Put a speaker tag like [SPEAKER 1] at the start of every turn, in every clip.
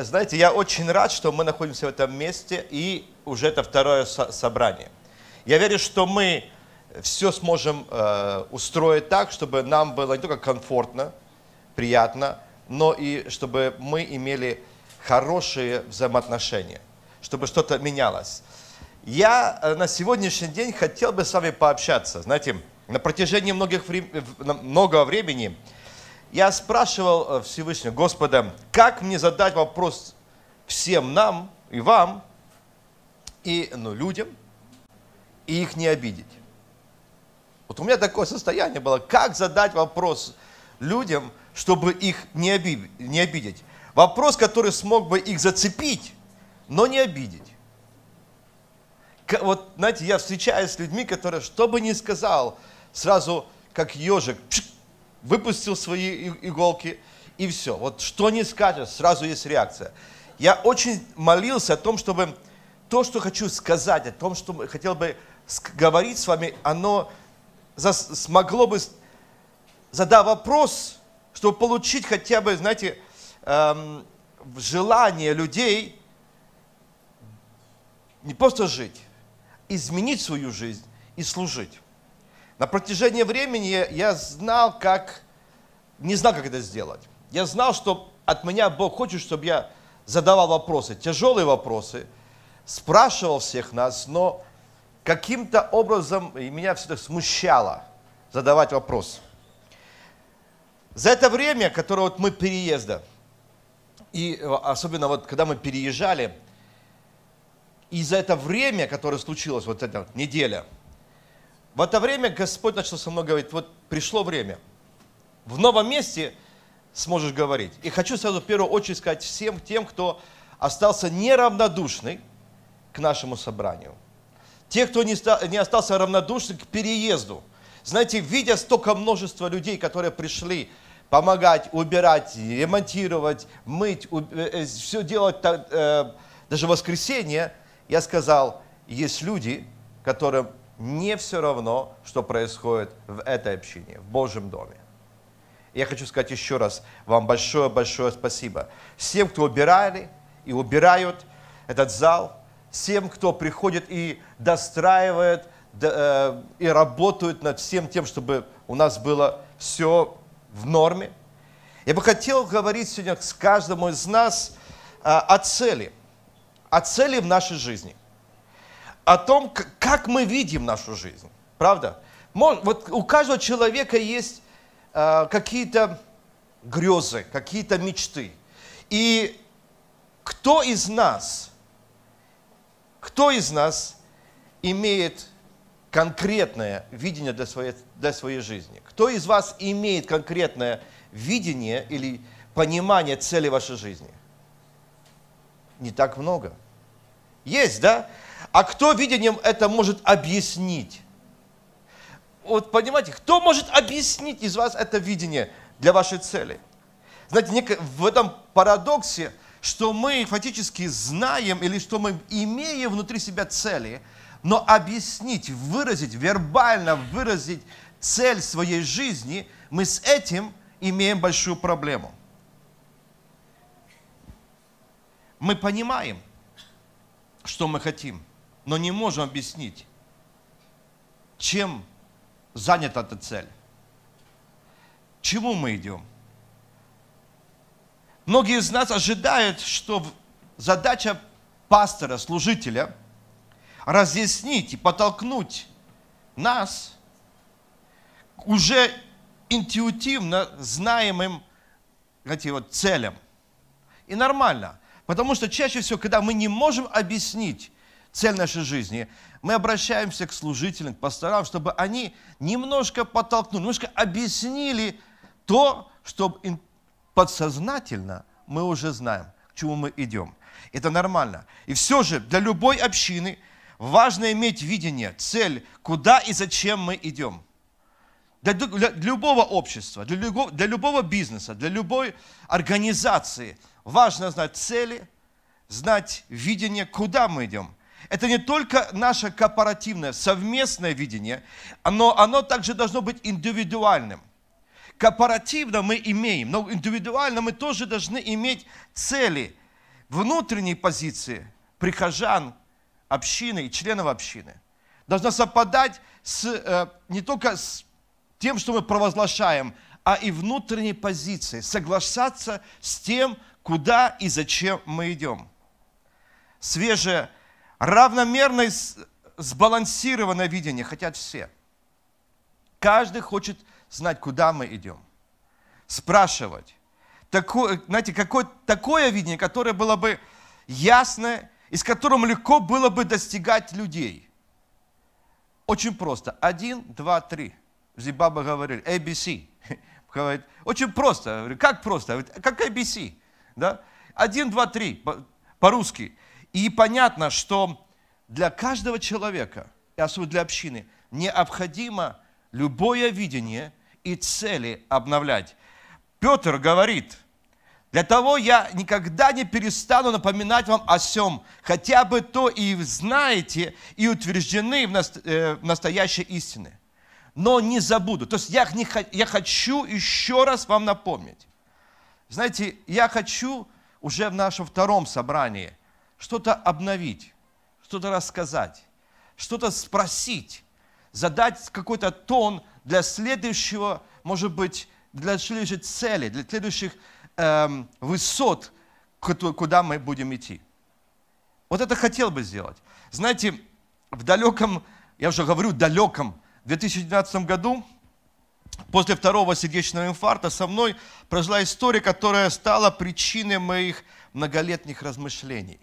[SPEAKER 1] Э, знаете, я очень рад, что мы находимся в этом месте, и уже это второе со собрание. Я верю, что мы все сможем э, устроить так, чтобы нам было не только комфортно, приятно, но и чтобы мы имели хорошие взаимоотношения, чтобы что-то менялось. Я э, на сегодняшний день хотел бы с вами пообщаться. Знаете, на протяжении многих, многого времени я спрашивал э, Всевышнего, Господа, как мне задать вопрос всем нам и вам, и ну, людям, и их не обидеть. Вот у меня такое состояние было, как задать вопрос людям, чтобы их не, оби- не обидеть. Вопрос, который смог бы их зацепить, но не обидеть. Вот, знаете, я встречаюсь с людьми, которые, что бы ни сказал, сразу как ежик, чик, выпустил свои иголки, и все. Вот что не скажешь, сразу есть реакция. Я очень молился о том, чтобы то, что хочу сказать, о том, что хотел бы говорить с вами, оно смогло бы, задав вопрос, чтобы получить хотя бы, знаете, эм, желание людей не просто жить, изменить свою жизнь и служить. На протяжении времени я знал, как, не знал, как это сделать. Я знал, что от меня Бог хочет, чтобы я задавал вопросы, тяжелые вопросы, спрашивал всех нас, но каким-то образом меня все всегда смущало задавать вопрос. За это время, которое вот мы переезда, и э, особенно вот когда мы переезжали, и за это время, которое случилось, вот эта неделя – в это время Господь начал со мной говорить, вот пришло время. В новом месте сможешь говорить. И хочу сразу в первую очередь сказать всем тем, кто остался неравнодушный к нашему собранию. Те, кто не, не остался равнодушным к переезду. Знаете, видя столько множества людей, которые пришли помогать, убирать, ремонтировать, мыть, э, э, все делать, э, даже воскресенье, я сказал, есть люди, которым не все равно, что происходит в этой общине, в Божьем доме. Я хочу сказать еще раз вам большое-большое спасибо. Всем, кто убирали и убирают этот зал, всем, кто приходит и достраивает э, и работают над всем тем, чтобы у нас было все в норме. Я бы хотел говорить сегодня с каждому из нас э, о цели, о цели в нашей жизни – о том, как мы видим нашу жизнь. Правда? Вот у каждого человека есть э, какие-то грезы, какие-то мечты. И кто из нас, кто из нас имеет конкретное видение для своей, для своей жизни? Кто из вас имеет конкретное видение или понимание цели вашей жизни? Не так много. Есть, да? А кто видением это может объяснить? Вот понимаете, кто может объяснить из вас это видение для вашей цели? Знаете, в этом парадоксе, что мы фактически знаем или что мы имеем внутри себя цели, но объяснить, выразить, вербально выразить цель своей жизни, мы с этим имеем большую проблему. Мы понимаем, что мы хотим – но не можем объяснить, чем занята эта цель. К чему мы идем? Многие из нас ожидают, что задача пастора, служителя – разъяснить и подтолкнуть нас уже интуитивно знаемым знаете, вот, целям. И нормально. Потому что чаще всего, когда мы не можем объяснить, цель нашей жизни, мы обращаемся к служителям, к пасторам, чтобы они немножко подтолкнули, немножко объяснили то, что подсознательно мы уже знаем, к чему мы идем. Это нормально. И все же для любой общины важно иметь видение, цель, куда и зачем мы идем. Для, для любого общества, для, любого, для любого бизнеса, для любой организации важно знать цели, знать видение, куда мы идем – это не только наше корпоративное, совместное видение, но оно также должно быть индивидуальным. Корпоративно мы имеем, но индивидуально мы тоже должны иметь цели внутренней позиции прихожан, общины и членов общины. Должна совпадать с, э, не только с тем, что мы провозглашаем, а и внутренней позиции, соглашаться с тем, куда и зачем мы идем. Свежее Равномерное, сбалансированное видение хотят все. Каждый хочет знать, куда мы идем. Спрашивать. Такое, знаете, какое, такое видение, которое было бы ясное, и с которым легко было бы достигать людей. Очень просто. Один, два, три. Зибаба Зимбабве говорили ABC. Говорит, очень просто. Как просто? Как ABC. Да? Один, два, три. По-русски. И понятно, что для каждого человека, и особенно для общины, необходимо любое видение и цели обновлять. Петр говорит, для того я никогда не перестану напоминать вам о всем, хотя бы то и знаете, и утверждены в, нас, э, в настоящей истине. Но не забуду. То есть я, не, я хочу еще раз вам напомнить. Знаете, я хочу уже в нашем втором собрании что-то обновить, что-то рассказать, что-то спросить, задать какой-то тон для следующего, может быть, для следующей цели, для следующих эм, высот, куда мы будем идти. Вот это хотел бы сделать. Знаете, в далеком, я уже говорю, далеком 2012 году, после второго сердечного инфаркта, со мной прожила история, которая стала причиной моих многолетних размышлений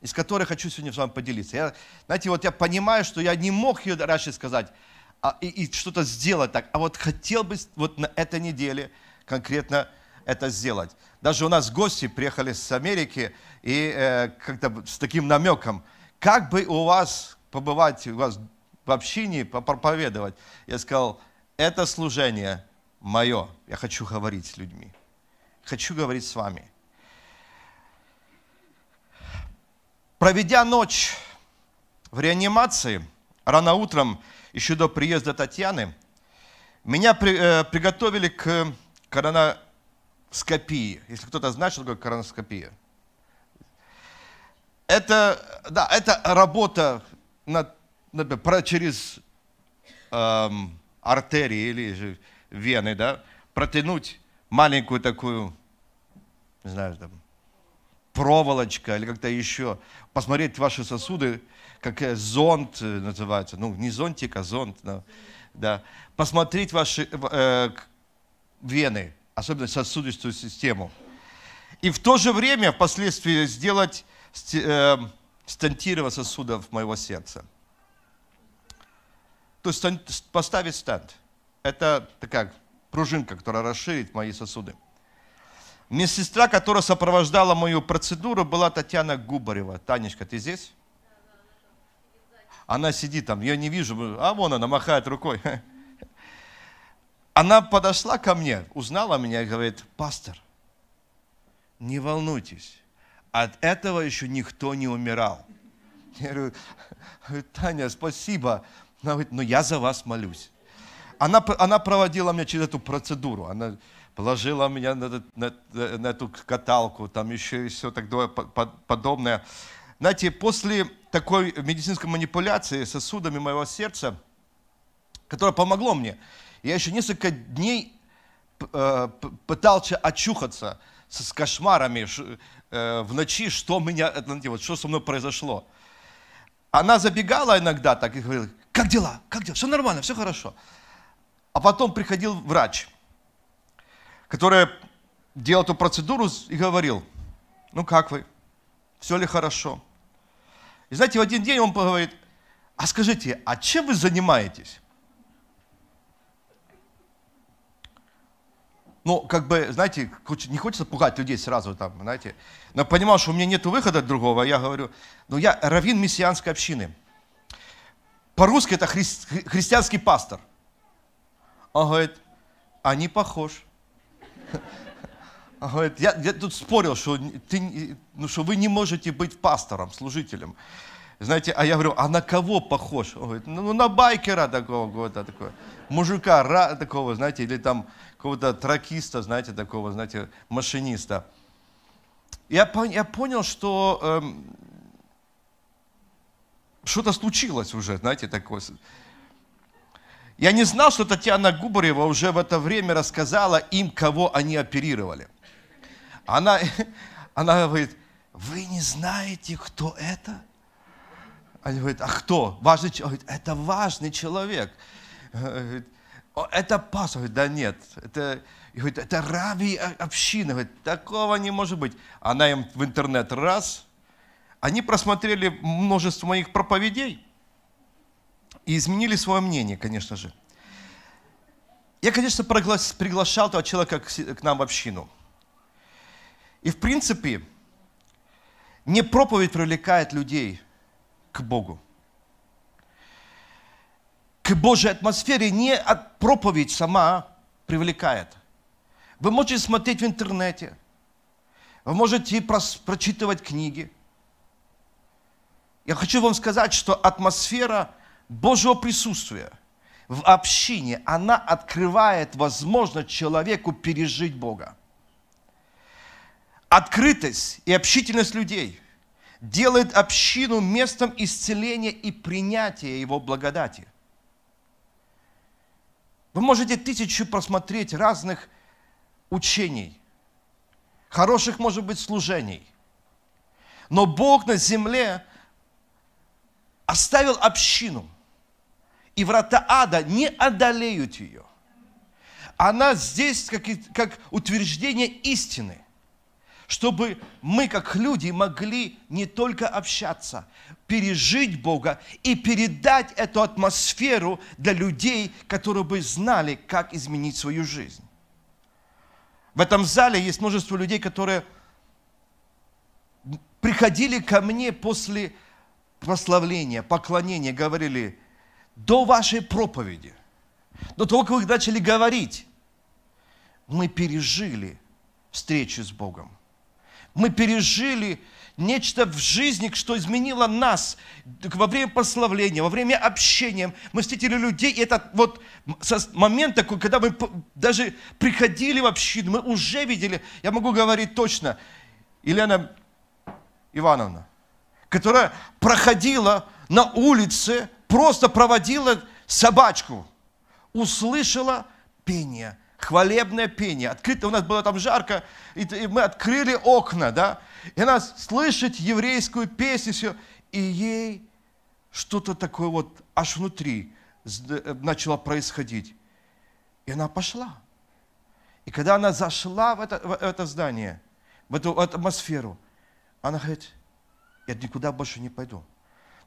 [SPEAKER 1] из которой хочу сегодня с вами поделиться. Я, знаете, вот я понимаю, что я не мог ее раньше сказать а, и, и что-то сделать так, а вот хотел бы вот на этой неделе конкретно это сделать. Даже у нас гости приехали с Америки и э, как-то с таким намеком, как бы у вас побывать, у вас в общине, проповедовать. Я сказал, это служение мое, я хочу говорить с людьми, хочу говорить с вами – Проведя ночь в реанимации, рано утром, еще до приезда Татьяны, меня при, э, приготовили к короноскопии. Если кто-то знает, что такое короноскопия. Это, да, это работа над, над, про, через эм, артерии или же вены, да, протянуть маленькую такую, не знаю, там, проволочка или как-то еще. Посмотреть ваши сосуды, как э, зонт э, называется. Ну, не зонтик, а зонт. Да. да. Посмотреть ваши э, вены, особенно сосудистую систему. И в то же время впоследствии сделать э, стентирование сосудов моего сердца. То есть поставить стент, Это такая пружинка, которая расширит мои сосуды. Медсестра, которая сопровождала мою процедуру, была Татьяна Губарева. Танечка, ты здесь? Она сидит там, я не вижу, а вон она махает рукой. Она подошла ко мне, узнала меня и говорит, пастор, не волнуйтесь, от этого еще никто не умирал. Я говорю, Таня, спасибо. Она говорит, но я за вас молюсь. Она, она проводила меня через эту процедуру. Она, положила меня на, на, э, на эту каталку, там еще и все такое подобное. Знаете, после такой медицинской манипуляции сосудами моего сердца, которое помогло мне, я еще несколько дней э, пытался очухаться с кошмарами э, в ночи, что меня, вот что со мной произошло. Она забегала иногда так и говорила, как дела, как дела, все нормально, все хорошо. А потом приходил врач – который делал эту процедуру и говорил, ну как вы, все ли хорошо? И знаете, в один день он говорит, а скажите, а чем вы занимаетесь? Ну, как бы, знаете, не хочется пугать людей сразу там, знаете. Но понимал, что у меня нет выхода другого, я говорю, ну я раввин мессианской общины. По-русски это христианский пастор. Он говорит, а не похож. Он говорит, я, я тут спорил, что, ты, ну, что вы не можете быть пастором, служителем. Знаете, а я говорю, а на кого похож? Он говорит, ну, ну на байкера такого, какого-то такого, мужика ра, такого, знаете, или там какого-то тракиста, знаете, такого, знаете, машиниста. Я, я понял, что эм, что-то случилось уже, знаете, такое. Я не знал, что Татьяна Губарева уже в это время рассказала им, кого они оперировали. Она, она говорит, вы не знаете, кто это? Они говорят, а кто? Важный человек. Это важный человек. Это пастор. да нет. Это, говорит, это раби община. Говорит, такого не может быть. Она им в интернет раз. Они просмотрели множество моих проповедей и изменили свое мнение, конечно же. Я, конечно, приглашал этого человека к нам в общину. И, в принципе, не проповедь привлекает людей к Богу. К Божьей атмосфере не от проповедь сама привлекает. Вы можете смотреть в интернете, вы можете прочитывать книги. Я хочу вам сказать, что атмосфера – Божьего присутствия в общине, она открывает возможность человеку пережить Бога. Открытость и общительность людей делает общину местом исцеления и принятия Его благодати. Вы можете тысячу просмотреть разных учений, хороших, может быть, служений. Но Бог на земле оставил общину – и врата ада не одолеют ее. Она здесь как, как утверждение истины, чтобы мы, как люди, могли не только общаться, пережить Бога и передать эту атмосферу для людей, которые бы знали, как изменить свою жизнь. В этом зале есть множество людей, которые приходили ко мне после прославления, поклонения, говорили, до вашей проповеди, до того, как вы начали говорить, мы пережили встречу с Богом. Мы пережили нечто в жизни, что изменило нас во время пославления, во время общения. Мы встретили людей, и этот вот момент такой, когда мы даже приходили в общину, мы уже видели, я могу говорить точно, Елена Ивановна, которая проходила на улице просто проводила собачку, услышала пение, хвалебное пение. Открыто, у нас было там жарко, и, мы открыли окна, да, и она слышит еврейскую песню, все, и ей что-то такое вот аж внутри э, начало происходить. И она пошла. И когда она зашла в это, в это здание, в эту атмосферу, она говорит, я никуда больше не пойду.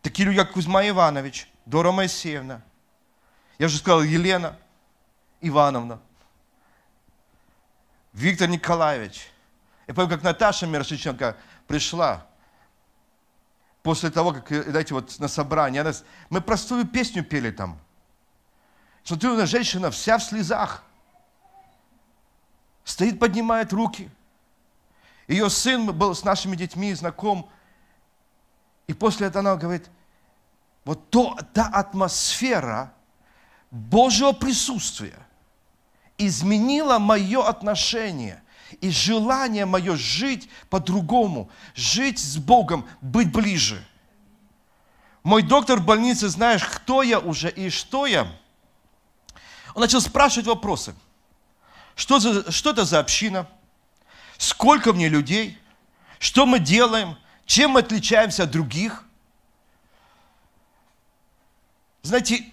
[SPEAKER 1] Такие люди, как Кузьма Иванович, Дора Моисеевна, я уже сказал, Елена Ивановна, Виктор Николаевич. Я помню, как Наташа Мирошиченко пришла после того, как, э, знаете, вот на собрании. Она... Мы простую песню пели там. Смотрю на женщина, вся в слезах. Стоит, поднимает руки. Ее сын был с нашими детьми знаком. И после этого она говорит – вот то, та атмосфера Божьего присутствия изменила мое отношение и желание мое жить по-другому, жить с Богом, быть ближе. Мой доктор в больнице, знаешь, кто я уже и что я, он начал спрашивать вопросы. Что, за, что это за община? Сколько мне людей? Что мы делаем? Чем мы отличаемся от других – знаете,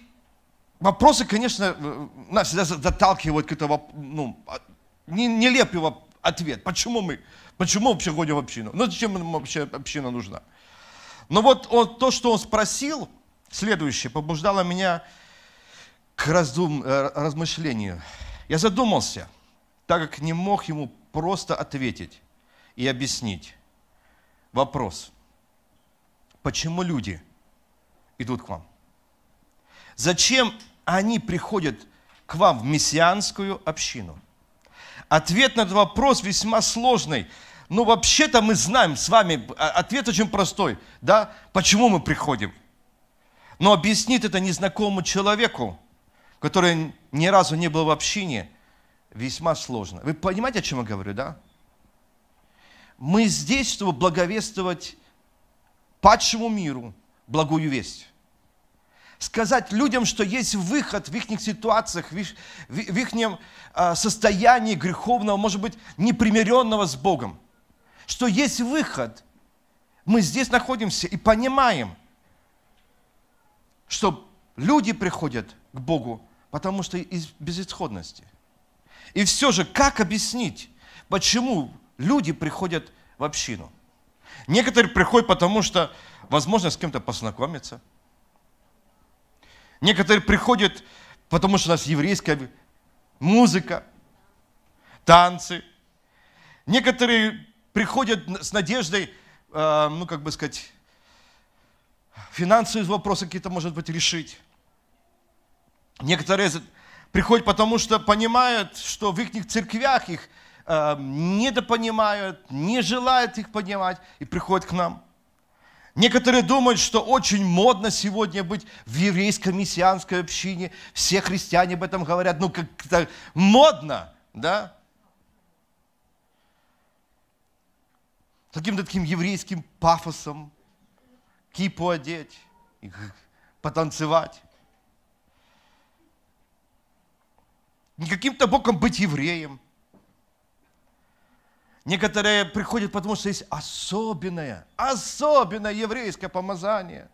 [SPEAKER 1] вопросы, конечно, э, нас всегда заталкивают к этому, ну, а, нелепый ответ. Почему мы, почему вообще ходим в общину? Ну, зачем нам вообще община нужна? Но вот он, то, что он спросил, следующее, побуждало меня к раздум, э, размышлению. Я задумался, так как не мог ему просто ответить и объяснить. Вопрос. Почему люди идут к вам? Зачем они приходят к вам в мессианскую общину? Ответ на этот вопрос весьма сложный. Но ну, вообще-то мы знаем с вами, а, ответ очень простой, да, почему мы приходим. Но объяснит это незнакомому человеку, который ни разу не был в общине, весьма сложно. Вы понимаете, о чем я говорю, да? Мы здесь, чтобы благовествовать падшему миру благую весть сказать людям, что есть выход в их ситуациях, в их, а, состоянии греховного, может быть, непримиренного с Богом. Что есть выход. Мы здесь находимся и понимаем, что люди приходят к Богу, потому что из безысходности. И все же, как объяснить, почему люди приходят в общину? Некоторые приходят, потому что, возможно, с кем-то познакомиться – Некоторые приходят, потому что у нас еврейская музыка, танцы. Некоторые приходят с надеждой, а, ну, как бы сказать, финансовые вопросы какие-то, может быть, решить. Некоторые приходят, потому что понимают, что в их церквях их э, недопонимают, не желают их понимать, и приходят к нам – Некоторые думают, что очень модно сегодня быть в еврейской мессианской общине. Все христиане об этом говорят. Ну, как-то модно, да? Каким-то таким еврейским пафосом кипу одеть, потанцевать. Не каким-то боком быть евреем – Некоторые приходят, потому что есть особенное, особенное еврейское помазание.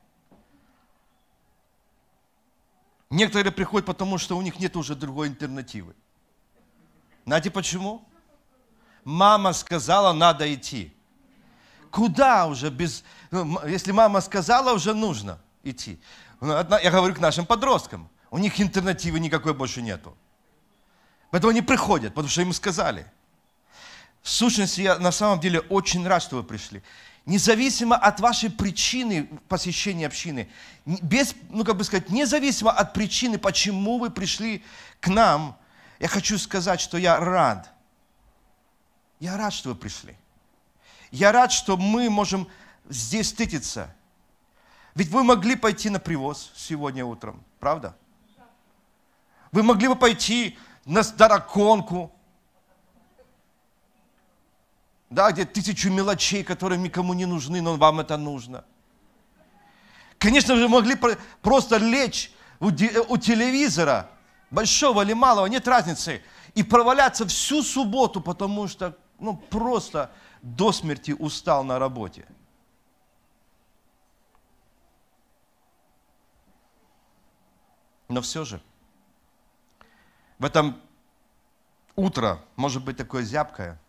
[SPEAKER 1] Некоторые приходят, потому что у них нет уже другой альтернативы. Знаете почему? Мама сказала, надо идти. Куда уже без... Ну, если мама сказала, уже нужно идти. Ну, я говорю к нашим подросткам. У них альтернативы никакой больше нету. Поэтому они приходят, потому что им сказали – в сущности, я на самом деле очень рад, что вы пришли. Независимо от вашей причины посещения общины, без, ну как бы сказать, независимо от причины, почему вы пришли к нам, я хочу сказать, что я рад. Я рад, что вы пришли. Я рад, что мы можем здесь встретиться. Ведь вы могли пойти на привоз сегодня утром, правда? Вы могли бы пойти на дараконку, да, где тысячу мелочей, которые никому не нужны, но вам это нужно. Конечно же, могли просто лечь у, у телевизора, большого или малого, нет разницы, и проваляться всю субботу, потому что ну, просто до смерти устал на работе. Но все же, в этом утро может быть такое зябкое –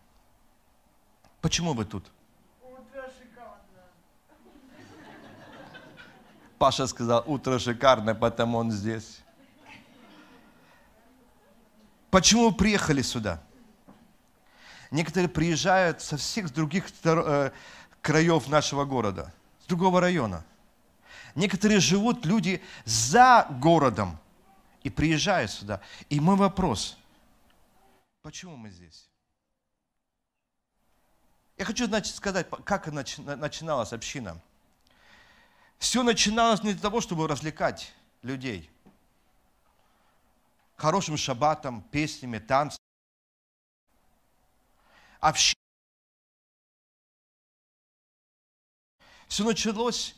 [SPEAKER 1] Почему вы тут? Утро шикарное. Паша сказал, утро шикарное, потому он здесь. Почему вы приехали сюда? Некоторые приезжают со всех других э, краев нашего города, с другого района. Некоторые живут люди за городом и приезжают сюда. И мой вопрос, почему мы здесь? Я хочу, значит, сказать, как начиналась община. Все начиналось не для того, чтобы развлекать людей. Хорошим шабатом, песнями, танцами. Община. Все началось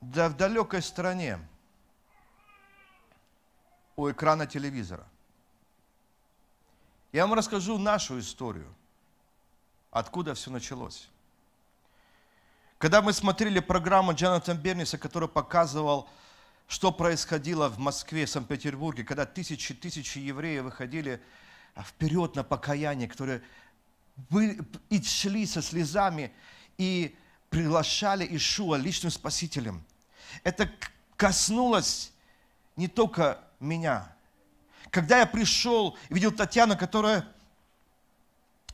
[SPEAKER 1] да, в далекой стране у экрана телевизора. Я вам расскажу нашу историю – откуда все началось. Когда мы смотрели программу Джонатана Берниса, который показывал, что происходило в Москве, Санкт-Петербурге, когда тысячи и тысячи евреев выходили а, вперед на покаяние, которые были, и шли со слезами и приглашали Ишуа личным спасителем. Это коснулось не только меня. Когда я пришел, видел Татьяну, которая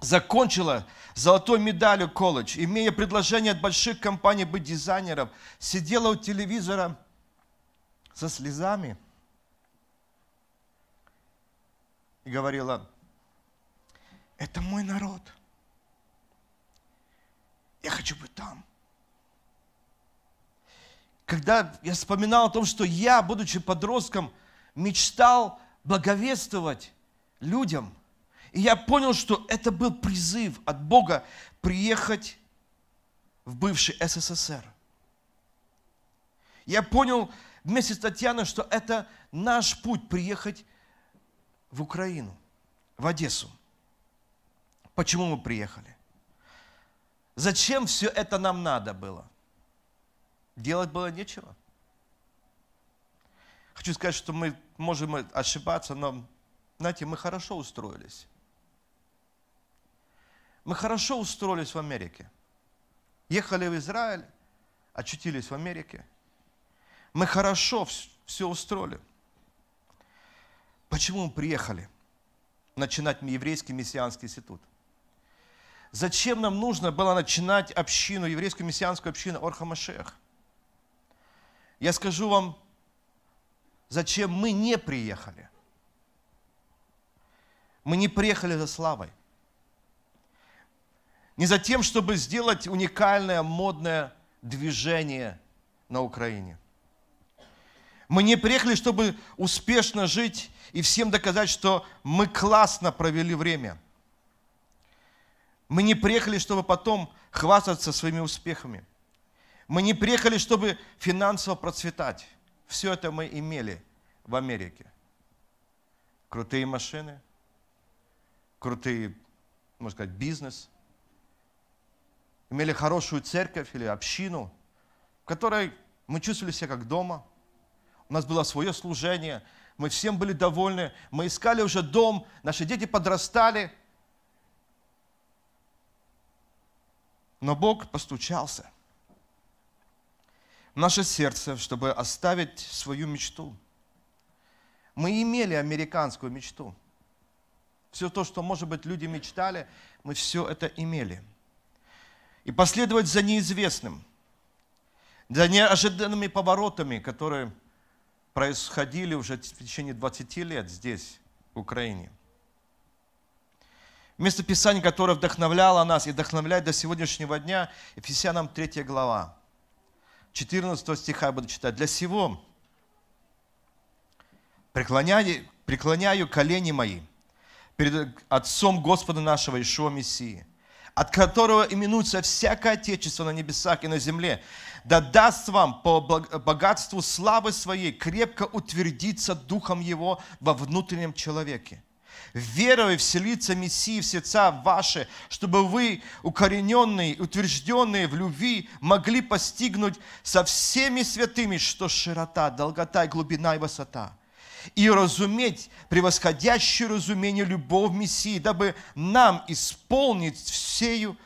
[SPEAKER 1] закончила золотой медалью колледж, имея предложение от больших компаний быть дизайнером, сидела у телевизора со слезами и говорила, это мой народ, я хочу быть там. Когда я вспоминал о том, что я, будучи подростком, мечтал благовествовать людям – и я понял, что это был призыв от Бога приехать в бывший СССР. Я понял вместе с Татьяной, что это наш путь приехать в Украину, в Одессу. Почему мы приехали? Зачем все это нам надо было? Делать было нечего. Хочу сказать, что мы можем ошибаться, но, знаете, мы хорошо устроились. Мы хорошо устроились в Америке. Ехали в Израиль, очутились в Америке. Мы хорошо все устроили. Почему мы приехали начинать еврейский мессианский институт? Зачем нам нужно было начинать общину, еврейскую мессианскую общину Орхамашех? Я скажу вам, зачем мы не приехали. Мы не приехали за славой не за тем, чтобы сделать уникальное модное движение на Украине. Мы не приехали, чтобы успешно жить и всем доказать, что мы классно провели время. Мы не приехали, чтобы потом хвастаться своими успехами. Мы не приехали, чтобы финансово процветать. Все это мы имели в Америке. Крутые машины, крутые, можно сказать, бизнес – имели хорошую церковь или общину, в которой мы чувствовали себя как дома. У нас было свое служение, мы всем были довольны, мы искали уже дом, наши дети подрастали. Но Бог постучался в наше сердце, чтобы оставить свою мечту. Мы имели американскую мечту. Все то, что, может быть, люди мечтали, мы все это имели – и последовать за неизвестным, за неожиданными поворотами, которые происходили уже в течение 20 лет здесь, в Украине. Место Писания, которое вдохновляло нас и вдохновляет до сегодняшнего дня, Ефесянам 3 глава, 14 стиха я буду читать. «Для сего преклоняю, преклоняю колени мои перед Отцом Господа нашего Ишуа Мессии, от которого именуется всякое Отечество на небесах и на земле, да даст вам по богатству славы своей крепко утвердиться Духом Его во внутреннем человеке. Верой вселиться Мессии в сердца ваши, чтобы вы, укорененные, утвержденные в любви, могли постигнуть со всеми святыми, что широта, долгота и глубина и высота – и разуметь превосходящее разумение любовь Мессии, дабы нам исполнить всею,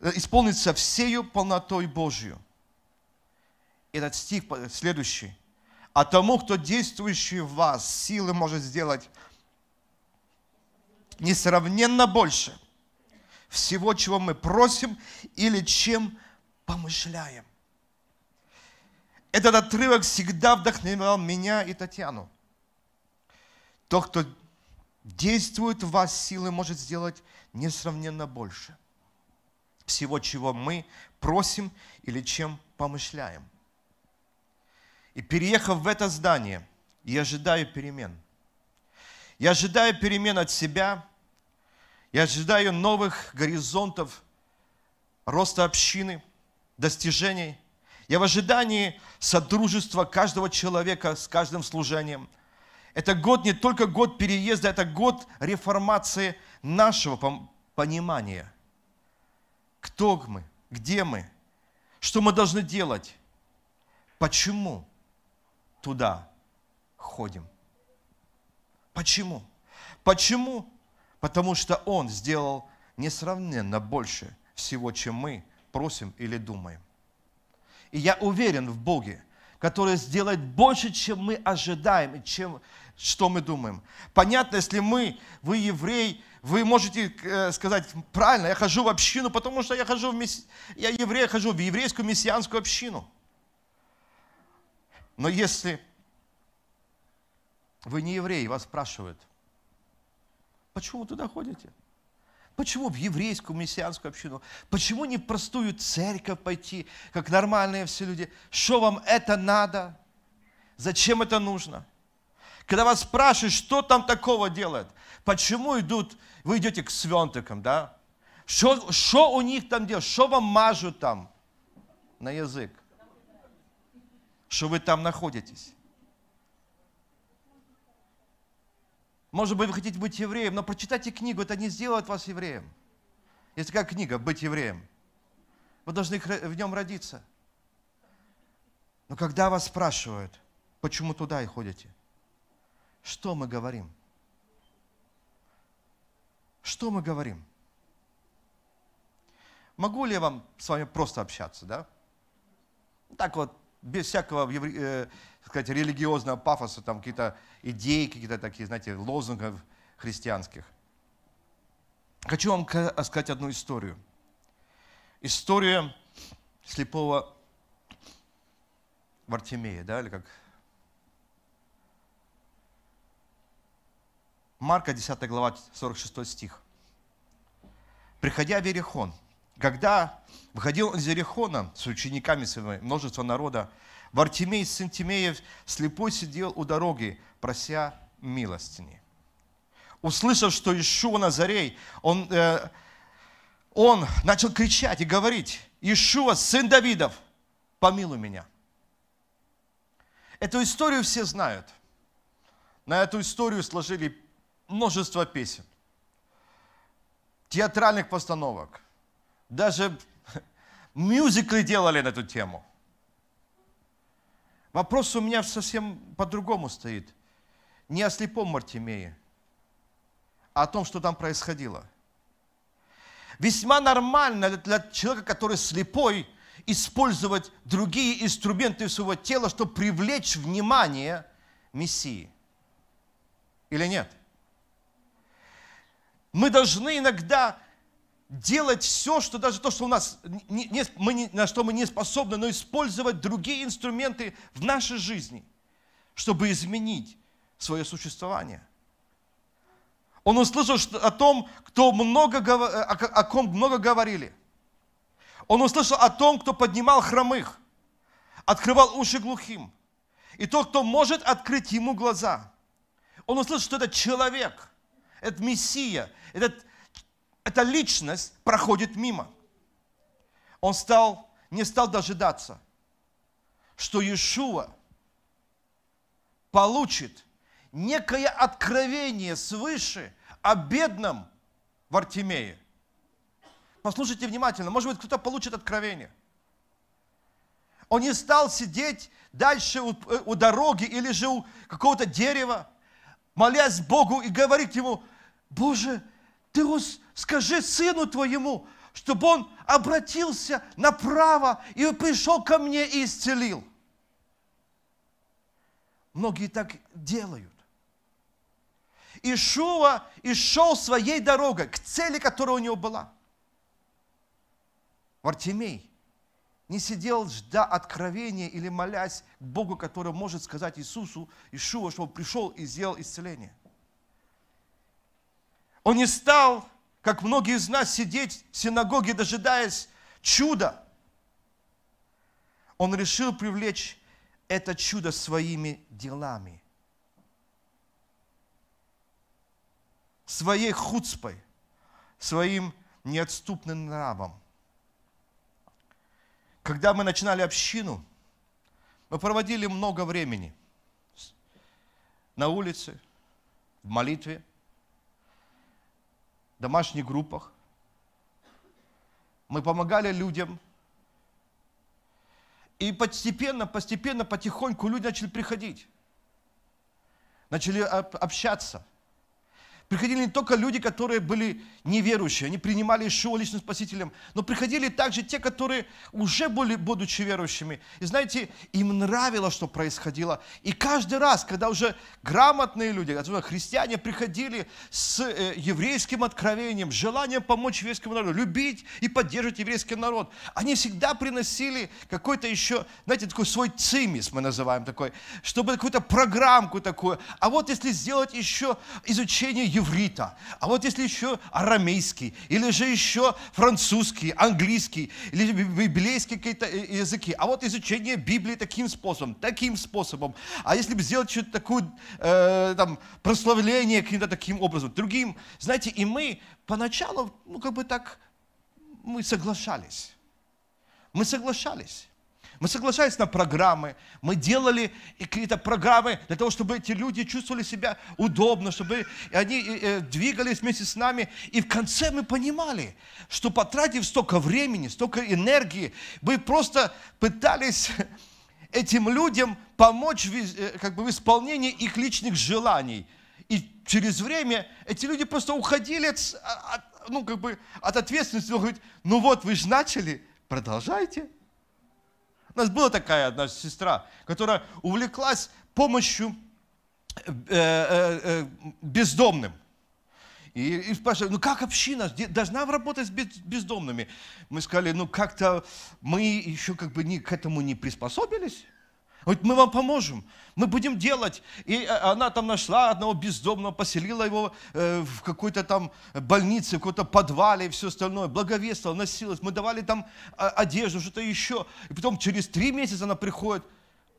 [SPEAKER 1] э, исполниться всею полнотой Божью. Этот стих следующий. А тому, кто действующий в вас, силы может сделать несравненно больше всего, чего мы просим или чем помышляем. Этот отрывок всегда вдохновлял меня и Татьяну то, кто действует в вас силы, может сделать несравненно больше всего, чего мы просим или чем помышляем. И переехав в это здание, я ожидаю перемен. Я ожидаю перемен от себя, я ожидаю новых горизонтов роста общины, достижений. Я в ожидании содружества каждого человека с каждым служением – это год не только год переезда, это год реформации нашего понимания. Кто мы? Где мы? Что мы должны делать? Почему туда ходим? Почему? Почему? Потому что Он сделал несравненно больше всего, чем мы просим или думаем. И я уверен в Боге, который сделает больше, чем мы ожидаем и чем, что мы думаем. Понятно, если мы, вы еврей, вы можете э, сказать, правильно, я хожу в общину, потому что я хожу в месс... я еврей, я хожу в еврейскую мессианскую общину. Но если вы не еврей, вас спрашивают, почему вы туда ходите? Почему в еврейскую мессианскую общину? Почему не в простую церковь пойти, как нормальные все люди? Что вам это надо? Зачем это нужно? Когда вас спрашивают, что там такого делают, почему идут, вы идете к свентикам, да? Что, что у них там делают, что вам мажут там на язык? Что вы там находитесь? Может быть, вы хотите быть евреем, но прочитайте книгу, это не сделает вас евреем. Есть такая книга «Быть евреем». Вы должны в нем родиться. Но когда вас спрашивают, почему туда и ходите? что мы говорим? Что мы говорим? Могу ли я вам с вами просто общаться, да? Так вот, без всякого, э, э сказать, религиозного пафоса, там какие-то идеи, какие-то такие, знаете, лозунгов христианских. Хочу вам э, сказать одну историю. История слепого Вартимея, да, или как Марка 10 глава 46 стих. «Приходя в Ерехон, когда выходил из Ерехона с учениками своими, множество народа, Вартимей, сын Тимеев, слепой сидел у дороги, прося милостини. Услышав, что Ишуа Назарей, он, э, он начал кричать и говорить, Ишуа, сын Давидов, помилуй меня. Эту историю все знают. На эту историю сложили множество песен, театральных постановок, даже мюзиклы делали на эту тему. Вопрос у меня совсем по-другому стоит. Не о слепом Мартимее, а о том, что там происходило. Весьма нормально для человека, который слепой, использовать другие инструменты своего тела, чтобы привлечь внимание Мессии. Или нет? мы должны иногда делать все, что даже то, что у нас не, не, мы не, на что мы не способны, но использовать другие инструменты в нашей жизни, чтобы изменить свое существование. Он услышал о том, кто много, э, о ком много говорили. Он услышал о том, кто поднимал хромых, открывал уши глухим. И тот, кто может открыть ему глаза. Он услышал, что это человек, это Мессия, этот, эта личность проходит мимо. Он стал, не стал дожидаться, что Иешуа получит некое откровение свыше о бедном Вартимее. Послушайте внимательно, может быть, кто-то получит откровение. Он не стал сидеть дальше у, э, у дороги или же у какого-то дерева, молясь Богу и говорить ему, Боже, ты скажи сыну твоему, чтобы он обратился направо и пришел ко мне и исцелил. Многие так делают. Ишуа и шел своей дорогой к цели, которая у него была. Вартимей не сидел, жда откровения или молясь к Богу, который может сказать Иисусу, Ишуа, что он пришел и сделал исцеление – он не стал, как многие из нас, сидеть в синагоге, дожидаясь чуда. Он решил привлечь это чудо своими делами, своей хуцпой, своим неотступным нравом. Когда мы начинали общину, мы проводили много времени на улице, в молитве – домашних группах. Мы помогали людям. И постепенно, постепенно, потихоньку люди начали приходить. Начали общаться – Приходили не только люди, которые были неверующие, они принимали еще личным спасителем, но приходили также те, которые уже были, будучи верующими. И знаете, им нравилось, что происходило. И каждый раз, когда уже грамотные люди, особенно христиане, приходили с э, еврейским откровением, желанием помочь еврейскому народу, любить и поддерживать еврейский народ, они всегда приносили какой-то еще, знаете, такой свой цимис, мы называем такой, чтобы какую-то программку такую. А вот если сделать еще изучение еврита, а вот если еще арамейский, или же еще французский, английский, или библейские какие-то э, языки, а вот изучение Библии таким способом, таким способом, а если бы сделать что-то такое, э, там, прославление каким-то таким образом, другим, знаете, и мы поначалу, ну, как бы так, мы соглашались. Мы соглашались. Мы соглашались на программы, мы делали какие-то программы для того, чтобы эти люди чувствовали себя удобно, чтобы они э, э, двигались вместе с нами. И в конце мы понимали, что потратив столько времени, столько энергии, мы просто пытались этим людям помочь э, как бы, в исполнении их личных желаний. И через время эти люди просто уходили от, а, от, ну, как бы, от ответственности. Он говорит, ну вот вы же начали, продолжайте. У нас была такая одна сестра, которая увлеклась помощью э, э, э, бездомным. И, и спрашивали, ну как община должна работать с бездомными? Мы сказали, ну как-то мы еще как бы не, к этому не приспособились говорит, мы вам поможем, мы будем делать. И э, она там нашла одного бездомного, поселила его э, в какой-то там больнице, в какой-то подвале и все остальное. Благовествовала, носилась. Мы давали там э, одежду, что-то еще. И потом через три месяца она приходит.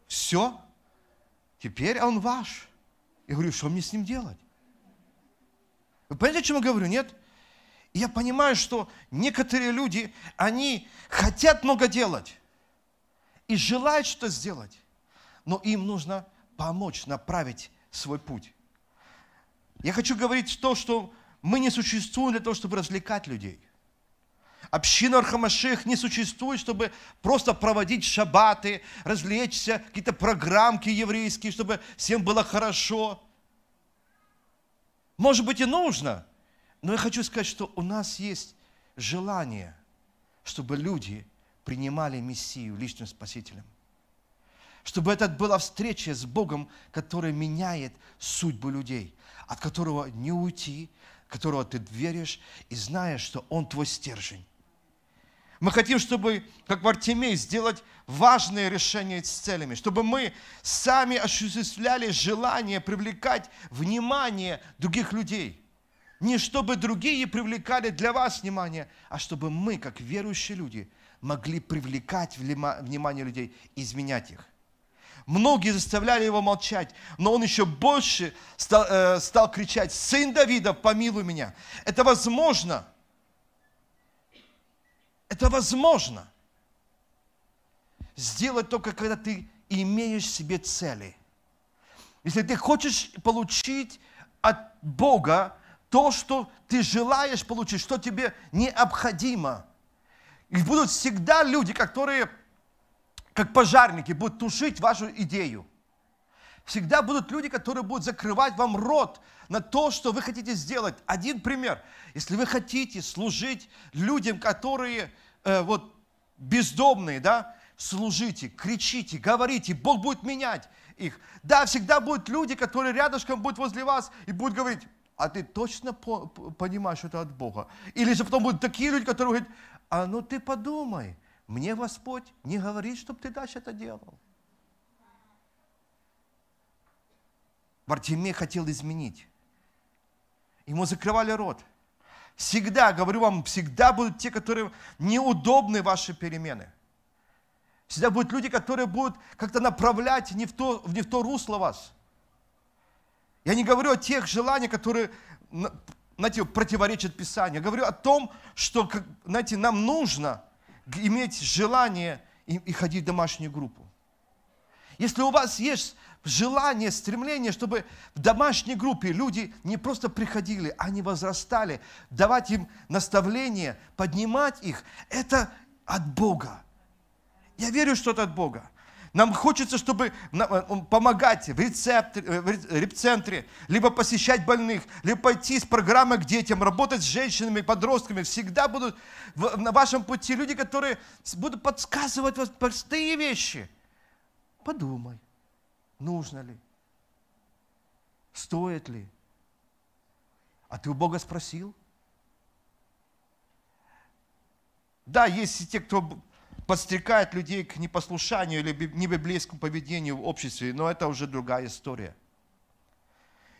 [SPEAKER 1] Все, теперь он ваш. Я говорю, что мне с ним делать? Вы понимаете, о чем я говорю, нет? я понимаю, что некоторые люди, они хотят много делать и желают что-то сделать но им нужно помочь направить свой путь. Я хочу говорить то, что мы не существуем для того, чтобы развлекать людей. Община Архамаших не существует, чтобы просто проводить шабаты, развлечься, какие-то программки еврейские, чтобы всем было хорошо. Может быть и нужно, но я хочу сказать, что у нас есть желание, чтобы люди принимали Мессию личным спасителем чтобы это была встреча с Богом, который меняет судьбу людей, от которого не уйти, которого ты веришь и знаешь, что Он твой стержень. Мы хотим, чтобы, как Вартимей, сделать важные решения с целями, чтобы мы сами осуществляли желание привлекать внимание других людей. Не чтобы другие привлекали для вас внимание, а чтобы мы, как верующие люди, могли привлекать внимание людей, изменять их. Многие заставляли его молчать, но он еще больше стал, э, стал кричать, «Сын Давида, помилуй меня!» Это возможно. Это возможно. Сделать только, когда ты имеешь в себе цели. Если ты хочешь получить от Бога то, что ты желаешь получить, что тебе необходимо. И будут всегда люди, которые как пожарники, будут тушить вашу идею. Всегда будут люди, которые будут закрывать вам рот на то, что вы хотите сделать. Один пример. Если вы хотите служить людям, которые э, вот бездомные, да, служите, кричите, говорите, Бог будет менять их. Да, всегда будут люди, которые рядышком будут возле вас и будут говорить, а ты точно по понимаешь, что это от Бога? Или же потом будут такие люди, которые говорят, а ну ты подумай, мне Господь не говорит, чтобы ты дальше это делал. Вартимей хотел изменить. Ему закрывали рот. Всегда, говорю вам, всегда будут те, которые неудобны ваши перемены. Всегда будут люди, которые будут как-то направлять не в, то, не в то русло вас. Я не говорю о тех желаниях, которые знаете, противоречат Писанию. Я говорю о том, что знаете, нам нужно – иметь желание и, и ходить в домашнюю группу. Если у вас есть желание, стремление, чтобы в домашней группе люди не просто приходили, они возрастали, давать им наставления, поднимать их, это от Бога. Я верю, что это от Бога. Нам хочется, чтобы э, помогать в, рецептре, э, в э, репцентре, либо посещать больных, либо пойти с программой к детям, работать с женщинами, подростками. Всегда будут на вашем пути люди, которые будут подсказывать вам простые вещи. Подумай, нужно ли, стоит ли. А ты у Бога спросил? Да, есть те, кто подстрекает людей к непослушанию или небиблейскому поведению в обществе, но это уже другая история.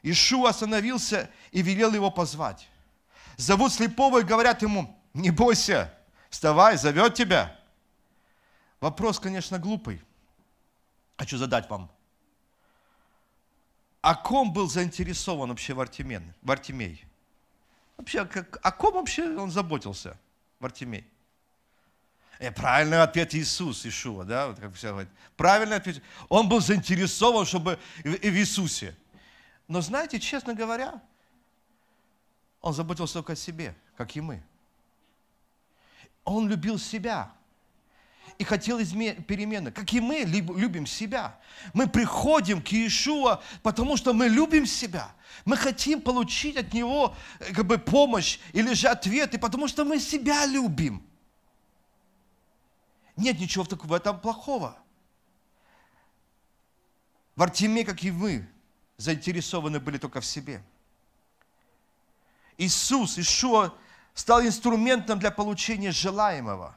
[SPEAKER 1] Ишу остановился и велел его позвать. Зовут слепого и говорят ему, не бойся, вставай, зовет тебя. Вопрос, конечно, глупый. Хочу задать вам. О ком был заинтересован вообще Вартимен, Вартимей? Вообще, как, о ком вообще он заботился, Вартимей? И э, правильный ответ Иисус, Ишуа, да, вот как все говорят. Правильный ответ. Он был заинтересован, чтобы и в Иисусе. Но знаете, честно говоря, он заботился только о себе, как и мы. Он любил себя и хотел измен... перемены, как и мы любим себя. Мы приходим к Иешуа, потому что мы любим себя. Мы хотим получить от Него э, как бы, помощь или же ответы, потому что мы себя любим. Нет ничего в этом плохого. В Вартимей, как и мы, заинтересованы были только в себе. Иисус, Ишуа, стал инструментом для получения желаемого.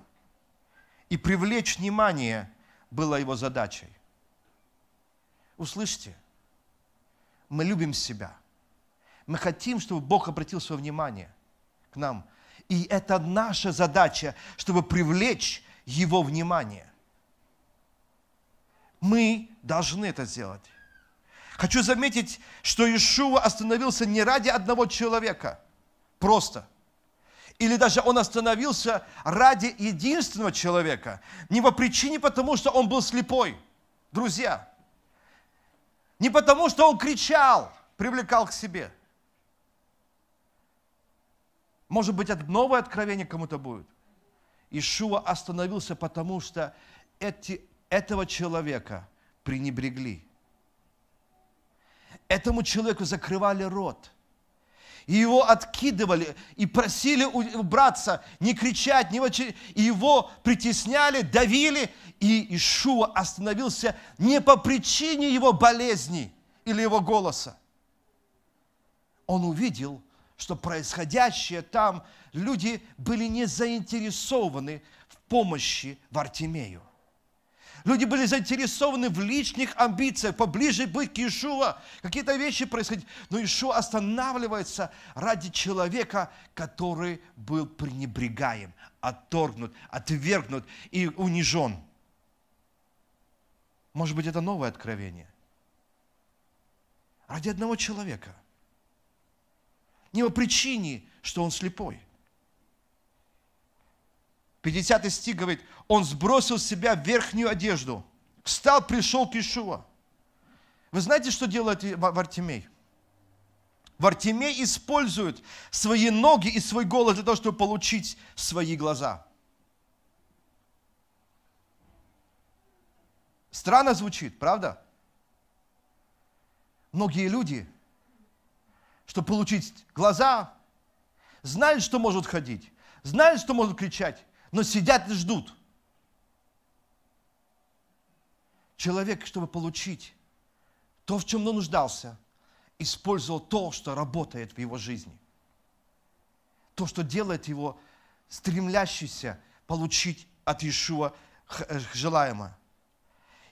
[SPEAKER 1] И привлечь внимание было его задачей. Услышьте, мы любим себя. Мы хотим, чтобы Бог обратил свое внимание к нам. И это наша задача, чтобы привлечь его внимание. Мы должны это сделать. Хочу заметить, что Иешуа остановился не ради одного человека, просто. Или даже он остановился ради единственного человека. Не по причине, потому что он был слепой, друзья. Не потому, что он кричал, привлекал к себе. Может быть, новое откровение кому-то будет. Ишуа остановился, потому что эти, этого человека пренебрегли. Этому человеку закрывали рот. И его откидывали, и просили убраться, не кричать, не в И его притесняли, давили. И Ишуа остановился не по причине его болезни или его голоса. Он увидел – что происходящее там, люди были не заинтересованы в помощи Вартимею. Люди были заинтересованы в личных амбициях, поближе быть к Иешуа. Какие-то вещи происходят. Но Иешуа останавливается ради человека, который был пренебрегаем, отторгнут, отвергнут и унижен. Может быть, это новое откровение. Ради одного человека не о причине, что он слепой. 50 стих говорит, он сбросил с себя верхнюю одежду, встал, пришел к Ишуа. Вы знаете, что делает Вартимей? Вартимей использует свои ноги и свой голос для того, чтобы получить свои глаза. Странно звучит, правда? Многие люди – чтобы получить глаза, знают, что может ходить, знают, что может кричать, но сидят и ждут. Человек, чтобы получить то, в чем он нуждался, использовал то, что работает в его жизни. То, что делает его стремлящийся получить от Иешуа э, желаемое.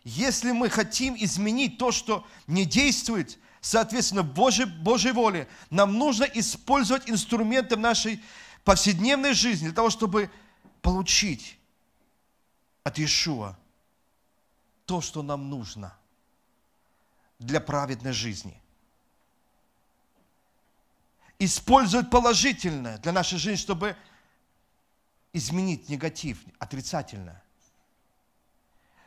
[SPEAKER 1] Если мы хотим изменить то, что не действует, соответственно, Божьей, Божьей воле, нам нужно использовать инструменты в нашей повседневной жизни для того, чтобы получить от Иешуа то, что нам нужно для праведной жизни. Использовать положительное для нашей жизни, чтобы изменить негатив, отрицательное.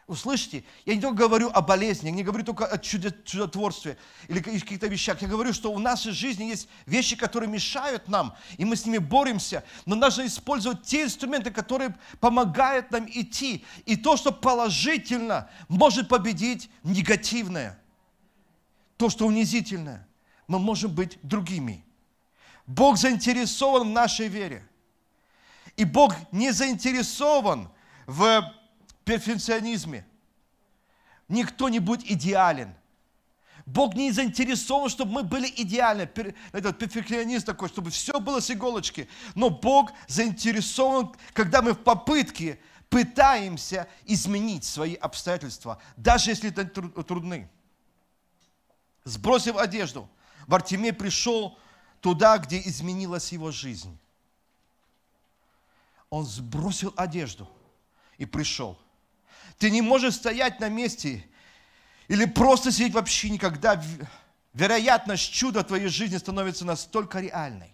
[SPEAKER 1] Услышите? Я не только говорю о болезни, я не говорю только о чудотворстве или каких-то вещах. Я говорю, что у нашей жизни есть вещи, которые мешают нам, и мы с ними боремся. Но нужно использовать те инструменты, которые помогают нам идти. И то, что положительно, может победить негативное. То, что унизительное. Мы можем быть другими. Бог заинтересован в нашей вере. И Бог не заинтересован в перфекционизме. Никто не будет идеален. Бог не заинтересован, чтобы мы были идеальны. Этот перфекционист такой, чтобы все было с иголочки. Но Бог заинтересован, когда мы в попытке пытаемся изменить свои обстоятельства, даже если это трудны. Сбросив одежду, Вартимей пришел туда, где изменилась его жизнь. Он сбросил одежду и пришел – ты не можешь стоять на месте или просто сидеть вообще никогда. Вероятность чуда твоей жизни становится настолько реальной.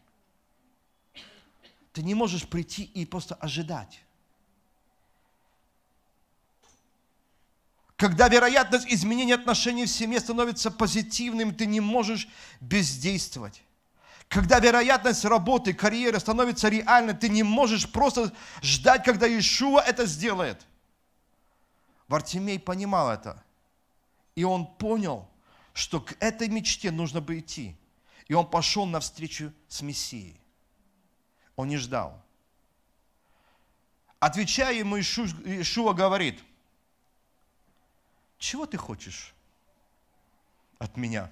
[SPEAKER 1] Ты не можешь прийти и просто ожидать. Когда вероятность изменения отношений в семье становится позитивным, ты не можешь бездействовать. Когда вероятность работы, карьеры становится реальной, ты не можешь просто ждать, когда Иешуа это сделает – Вартимей понимал это. И он понял, что к этой мечте нужно бы идти. И он пошел навстречу с Мессией. Он не ждал. Отвечая ему, Ишуа говорит, чего ты хочешь от меня?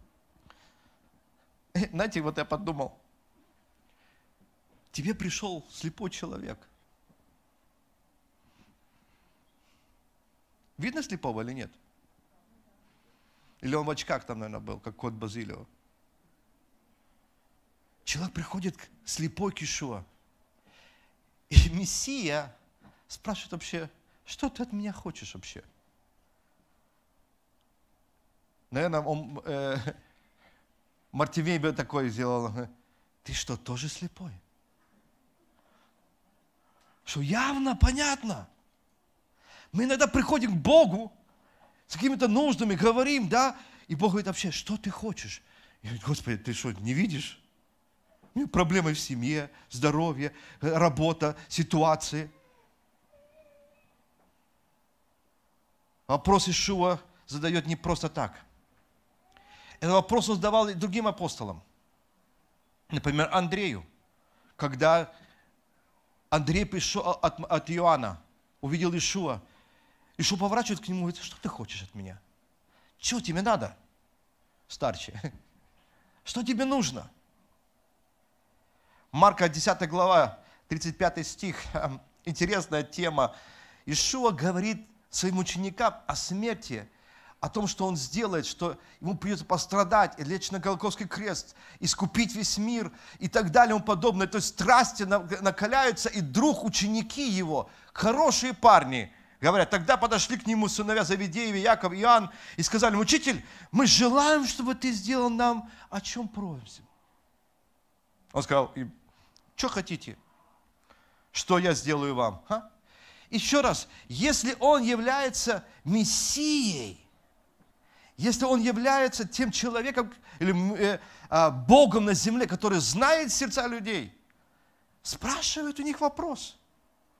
[SPEAKER 1] Знаете, вот я подумал – тебе пришел слепой человек. Видно слепого или нет? Или он в очках там, наверное, был, как кот Базилио. Человек приходит к слепой Кишуа. И Мессия спрашивает вообще, что ты от меня хочешь вообще? Наверное, он, э, Мартивей бы такой сделал. Ты что, тоже слепой? Что явно, понятно. Мы иногда приходим к Богу с какими-то нуждами, говорим, да, и Бог говорит вообще, что ты хочешь? Я говорю, Господи, ты что, не видишь? проблемы в семье, здоровье, э, работа, ситуации. Вопрос Ишуа задает не просто так. Этот вопрос он задавал и другим апостолам. Например, Андрею, когда Андрей пришел а, от, от Иоанна, увидел Ишуа. Ишуа поворачивает к нему и говорит, что ты хочешь от меня? Чего тебе надо, старче? Что тебе нужно? Марка 10 глава, 35 стих. Интересная тема. Ишуа говорит своим ученикам о смерти о том, что Он сделает, что Ему придется пострадать, и лечь на Голгофский крест, искупить весь мир и так далее и тому подобное. То есть страсти накаляются, и вдруг ученики Его, хорошие парни, говорят, тогда подошли к Нему сыновья Завидеева, Яков, Иоанн, и сказали, «Учитель, мы желаем, чтобы Ты сделал нам, о чем просим». Он сказал, «Что хотите, что я сделаю вам?» а? Еще раз, если Он является Мессией, если он является тем человеком или э, э, Богом на земле, который знает сердца людей, спрашивает у них вопрос.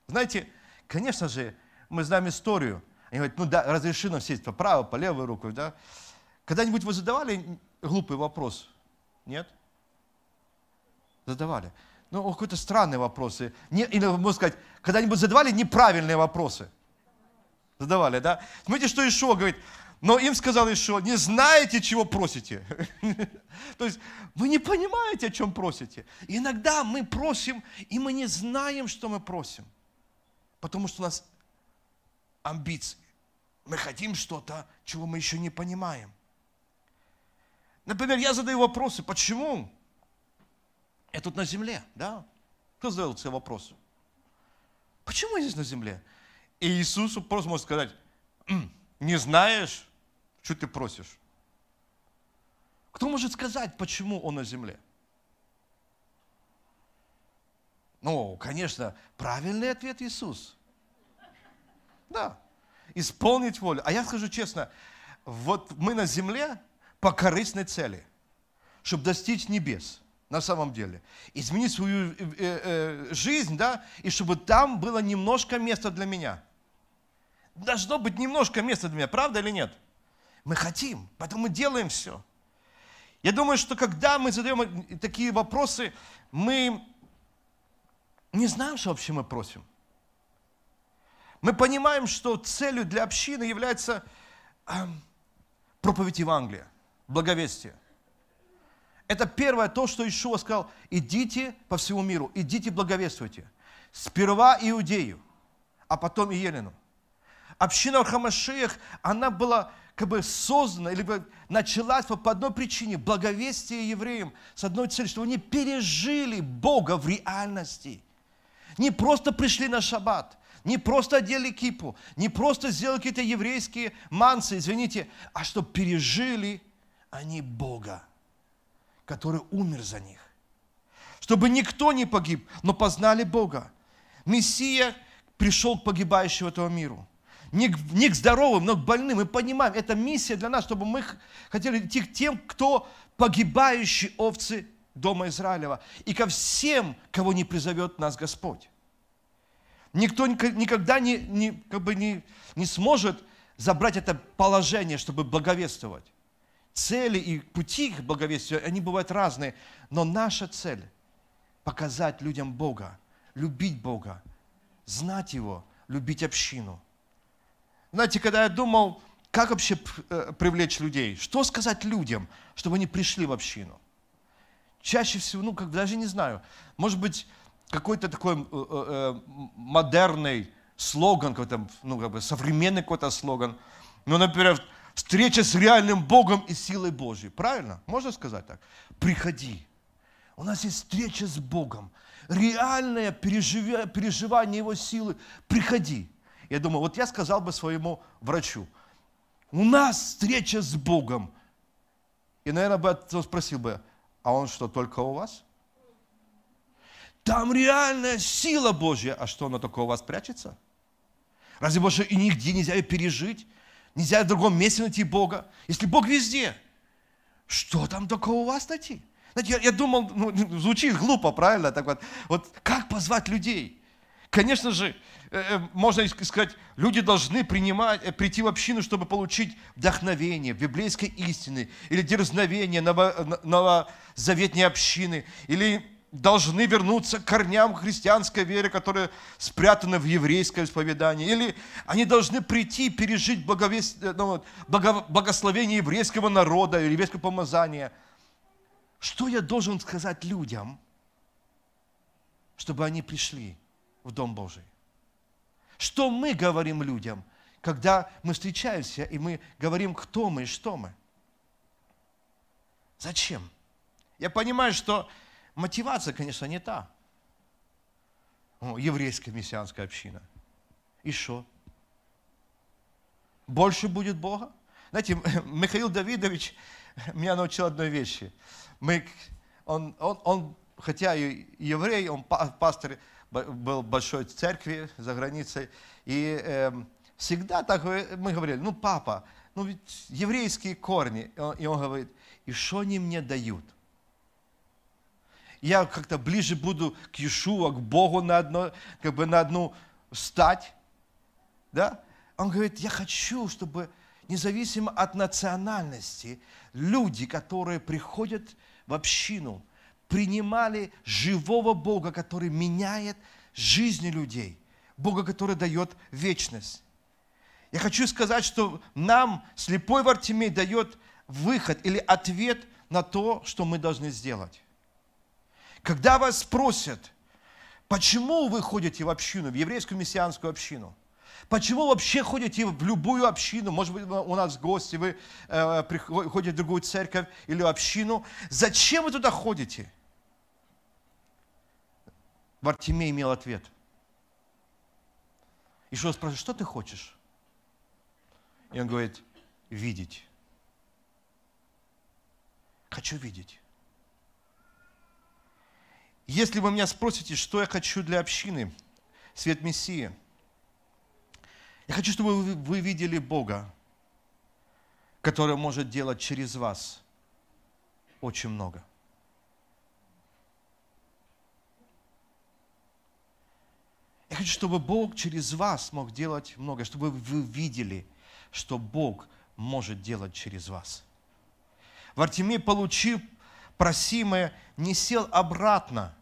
[SPEAKER 1] Знаете, конечно же, мы знаем историю. Они говорят, ну да, разреши нам сесть по правой, по левой рукой, да. Когда-нибудь вы задавали глупый вопрос? Нет? Задавали. Ну, какой-то странный вопрос. или, можно сказать, когда-нибудь задавали неправильные вопросы? Задавали, да? Смотрите, что Ишо говорит. Но им сказал Ишуа, не знаете, чего просите. То есть вы не понимаете, о чем просите. Иногда мы просим, и мы не знаем, что мы просим. Потому что у нас амбиции. Мы хотим что-то, чего мы еще не понимаем. Например, я задаю вопросы, почему я тут на земле, да? Кто задал все вопросы? Почему я здесь на земле? И Иисус просто может сказать, не знаешь, что ты просишь? Кто может сказать, почему он на земле? Ну, конечно, правильный ответ Иисус. Да, исполнить волю. А я скажу честно, вот мы на земле по корыстной цели, чтобы достичь небес на самом деле. Изменить свою э, э, э, жизнь, да, и чтобы там было немножко места для меня. Должно быть немножко места для меня, правда или нет? Мы хотим, поэтому мы делаем все. Я думаю, что когда мы задаем такие вопросы, мы не знаем, что вообще мы просим. Мы понимаем, что целью для общины является эм, проповедь Евангелия, благовестие. Это первое то, что Ишуа сказал, идите по всему миру, идите благовествуйте. Сперва Иудею, а потом и Елену. Община в Хамашиях, она была как бы создана, или бы началась по одной причине, благовестие евреям, с одной целью, чтобы они пережили Бога в реальности. Не просто пришли на шаббат, не просто одели кипу, не просто сделали какие-то еврейские мансы, извините, а чтобы пережили они Бога, который умер за них. Чтобы никто не погиб, но познали Бога. Мессия пришел к погибающему этого миру – не к, не к здоровым, но к больным. Мы понимаем, это миссия для нас, чтобы мы хотели идти к тем, кто погибающие овцы дома Израилева, и ко всем, кого не призовет нас Господь. Никто никогда не, не, как бы не, не сможет забрать это положение, чтобы благовествовать. Цели и пути их благовестия, они бывают разные, но наша цель – показать людям Бога, любить Бога, знать Его, любить общину, знаете, когда я думал, как вообще э, привлечь людей, что сказать людям, чтобы они пришли в общину, чаще всего, ну, как даже не знаю, может быть, какой-то такой э, э, э, модерный слоган, какой-то, ну, как бы современный какой-то слоган. Ну, например, встреча с реальным Богом и силой Божьей. Правильно? Можно сказать так? Приходи. У нас есть встреча с Богом. Реальное переживание Его силы. Приходи. Я думаю, вот я сказал бы своему врачу, у нас встреча с Богом. И, наверное, бы спросил бы, а он что, только у вас? Там реальная сила Божья. А что, она только у вас прячется? Разве больше и нигде нельзя ее пережить? Нельзя в другом месте найти Бога? Если Бог везде, что там только у вас найти? Знаете, я, я думал, ну, звучит глупо, правильно? Так вот, вот как позвать людей? Конечно же, э, э, можно сказать, люди должны принимать, э, прийти в общину, чтобы получить вдохновение библейской истины или дерзновение новозаветней общины, или должны вернуться к корням христианской веры, которая спрятана в еврейском исповедании, или они должны прийти и пережить благовест... ну, благословение еврейского народа, еврейского помазания. Что я должен сказать людям, чтобы они пришли – в Дом Божий. Что мы говорим людям, когда мы встречаемся и мы говорим, кто мы и что мы? Зачем? Я понимаю, что мотивация, конечно, не та. О, еврейская мессианская община. И что? Больше будет Бога? Знаете, Михаил Давидович меня научил одной вещи. Мы, он, он, он, хотя и еврей, он пастор был в большой церкви за границей, и э, всегда так мы говорили, ну, папа, ну ведь еврейские корни. И он говорит, и что они мне дают? Я как-то ближе буду к Иешуа, к Богу на одно, как бы на одну стать. Да? Он говорит, я хочу, чтобы независимо от национальности, люди, которые приходят в общину – принимали живого Бога, который меняет жизни людей, Бога, который дает вечность. Я хочу сказать, что нам слепой Вартимей дает выход или ответ на то, что мы должны сделать. Когда вас спросят, почему вы ходите в общину, в еврейскую мессианскую общину – Почему вообще ходите в любую общину? Может быть, у нас гости, вы э, приходите в другую церковь или общину. Зачем вы туда ходите? Вартимей имел ответ. Еще раз спрашивает, что ты хочешь? И он говорит, видеть. Хочу видеть. Если вы меня спросите, что я хочу для общины, свет Мессии, я хочу, чтобы вы видели Бога, который может делать через вас очень много – Я хочу, чтобы Бог через вас мог делать многое, чтобы вы видели, что Бог может делать через вас. Вартимей, получив просимое, не сел обратно,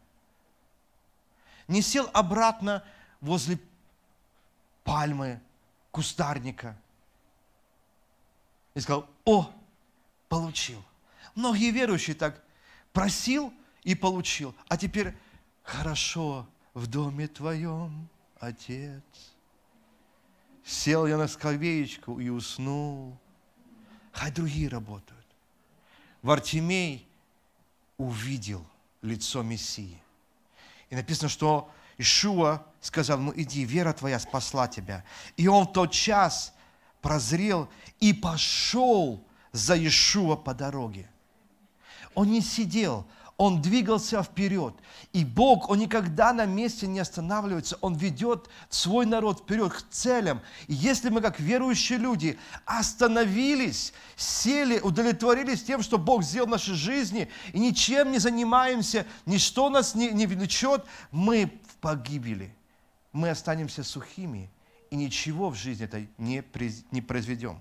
[SPEAKER 1] не сел обратно возле пальмы, кустарника. И сказал, о, получил. Многие верующие так просил и получил. А теперь хорошо, в доме Твоем, Отец. Сел я на скамеечку и уснул. Хай другие работают. Вартимей увидел лицо Мессии. И написано, что Ишуа сказал ему, иди, вера твоя спасла тебя. И он в тот час прозрел и пошел за Ишуа по дороге. Он не сидел, он двигался вперед. И Бог, Он никогда на месте не останавливается. Он ведет свой народ вперед к целям. И если мы, как верующие люди, остановились, сели, удовлетворились тем, что Бог сделал в нашей жизни, и ничем не занимаемся, ничто нас не, не влечет, мы погибели. Мы останемся сухими, и ничего в жизни это не, не произведем.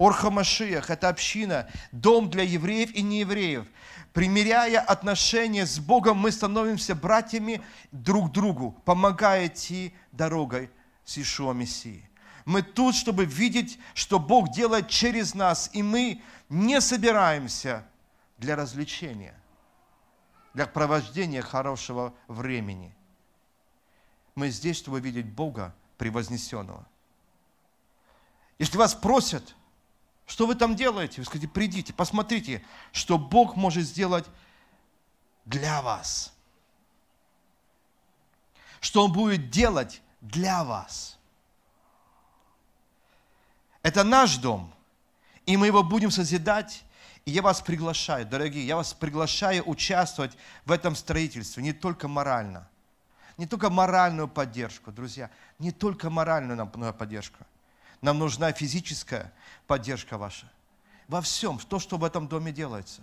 [SPEAKER 1] Орхамашиях – это община, дом для евреев и неевреев. Примеряя отношения с Богом, мы становимся братьями друг другу, помогая идти дорогой с Ишуа Мессии. Мы тут, чтобы видеть, что Бог делает через нас, и мы не собираемся для развлечения, для провождения хорошего времени. Мы здесь, чтобы видеть Бога превознесенного. Если вас просят – что вы там делаете? Вы скажете, придите, посмотрите, что Бог может сделать для вас. Что Он будет делать для вас. Это наш дом, и мы его будем созидать. И я вас приглашаю, дорогие, я вас приглашаю участвовать в этом строительстве, не только морально. Не только моральную поддержку, друзья, не только моральную нам поддержку. Нам нужна физическая поддержка ваша. Во всем, то, что в этом доме делается.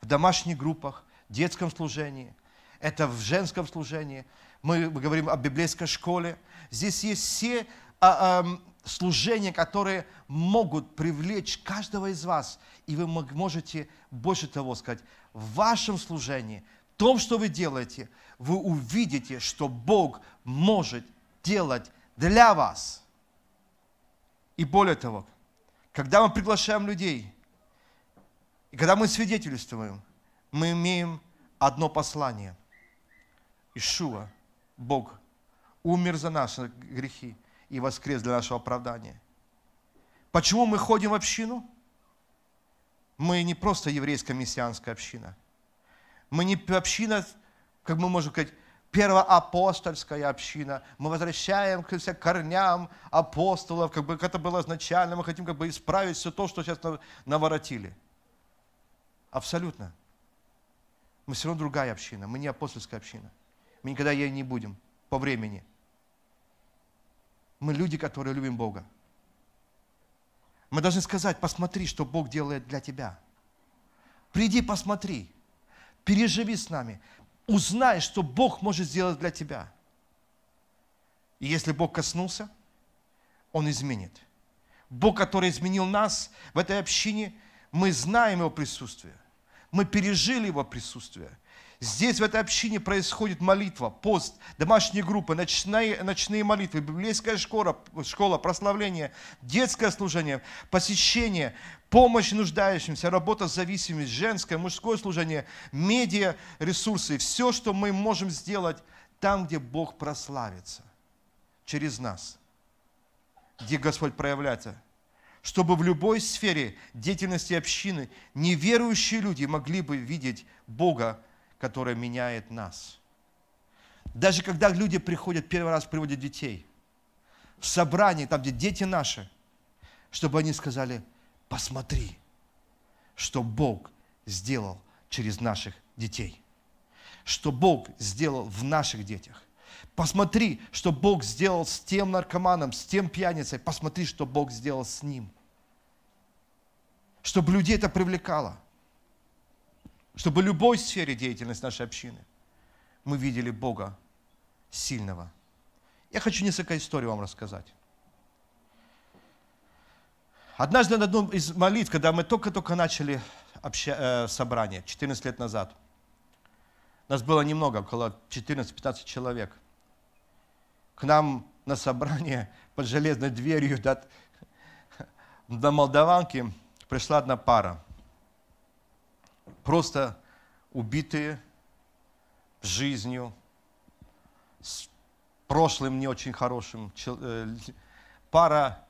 [SPEAKER 1] В домашних группах, детском служении, это в женском служении. Мы говорим о библейской школе. Здесь есть все а, а, служения, которые могут привлечь каждого из вас. И вы можете, больше того сказать, в вашем служении, в том, что вы делаете, вы увидите, что Бог может делать для вас – и более того, когда мы приглашаем людей, и когда мы свидетельствуем, мы имеем одно послание. Ишуа, Бог, умер за наши грехи и воскрес для нашего оправдания. Почему мы ходим в общину? Мы не просто еврейская мессианская община. Мы не община, как мы можем сказать, первоапостольская община. Мы возвращаемся к корням апостолов, как бы как это было изначально. Мы хотим как бы исправить все то, что сейчас наворотили. Абсолютно. Мы все равно другая община. Мы не апостольская община. Мы никогда ей не будем по времени. Мы люди, которые любим Бога. Мы должны сказать, посмотри, что Бог делает для тебя. Приди, посмотри. Переживи с нами. Узнай, что Бог может сделать для тебя. И если Бог коснулся, Он изменит. Бог, который изменил нас в этой общине, мы знаем Его присутствие. Мы пережили Его присутствие. Здесь, в этой общине, происходит молитва, пост, домашние группы, ночные, ночные молитвы, библейская школа, школа, прославление, детское служение, посещение, помощь нуждающимся, работа с зависимыми, женское, мужское служение, медиа, ресурсы, все, что мы можем сделать там, где Бог прославится, через нас, где Господь проявляется, чтобы в любой сфере деятельности общины неверующие люди могли бы видеть Бога, который меняет нас. Даже когда люди приходят первый раз, приводят детей в собрании, там, где дети наши, чтобы они сказали – посмотри, что Бог сделал через наших детей, что Бог сделал в наших детях. Посмотри, что Бог сделал с тем наркоманом, с тем пьяницей. Посмотри, что Бог сделал с ним. Чтобы людей это привлекало. Чтобы в любой сфере деятельности нашей общины мы видели Бога сильного. Я хочу несколько историй вам рассказать. Однажды на одном из молитв, когда мы только-только начали обща... э, собрание, 14 лет назад, нас было немного, около 14-15 человек. К нам на собрание под железной дверью до, до Молдаванки пришла одна пара. Просто убитые жизнью, с прошлым не очень хорошим. Э, пара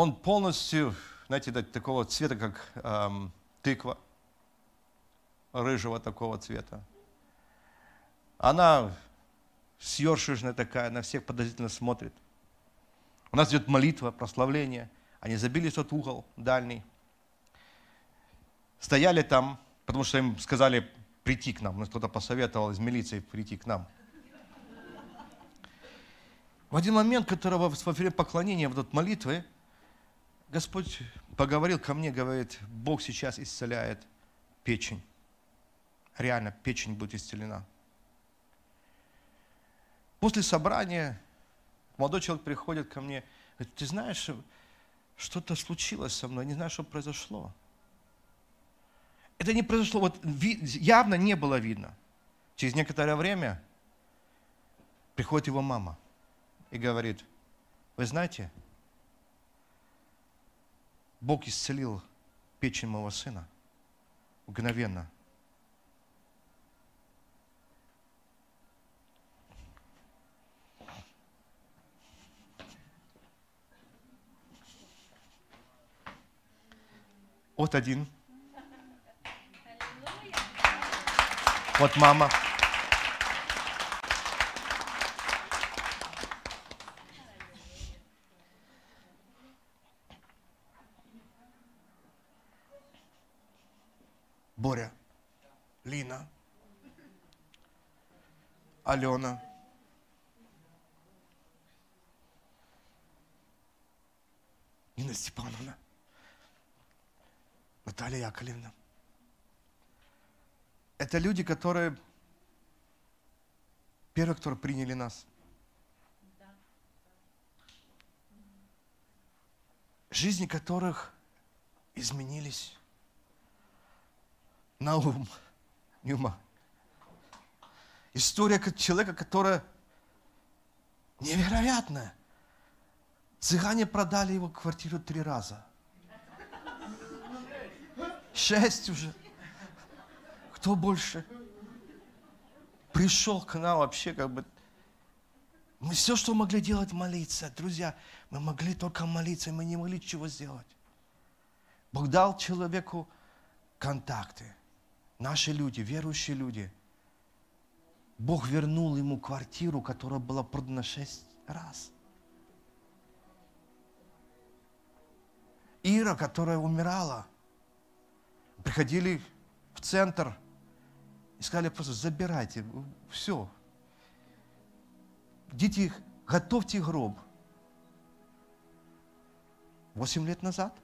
[SPEAKER 1] он полностью, знаете, такого цвета, как эм, тыква, рыжего такого цвета. Она съершижная такая, на всех подозрительно смотрит. У нас идет молитва, прославление. Они забились в тот угол дальний. Стояли там, потому что им сказали прийти к нам. Нас кто-то посоветовал из милиции прийти к нам. В один момент, которого во время поклонения, вот этой молитвы, Господь поговорил ко мне, говорит, Бог сейчас исцеляет печень. Реально, печень будет исцелена. После собрания молодой человек приходит ко мне, говорит, ты знаешь, что-то случилось со мной, не знаю, что произошло. Это не произошло, вот явно не было видно. Через некоторое время приходит его мама и говорит, вы знаете, Бог исцелил печень моего сына мгновенно. Вот один. Вот мама. Боря, Лина, Алена. Нина Степановна, Наталья Яковлевна. Это люди, которые первые, которые приняли нас. Жизни которых изменились. Наум Нюма. История человека, которая невероятная. Цыгане продали его квартиру три раза. Шесть уже. Кто больше? Пришел к нам вообще как бы... Мы все, что могли делать, молиться. Друзья, мы могли только молиться, мы не могли чего сделать. Бог дал человеку контакты наши люди, верующие люди, Бог вернул ему квартиру, которая была продана шесть раз. Ира, которая умирала, приходили в центр и сказали просто забирайте, все. Дети, готовьте гроб. Восемь лет назад.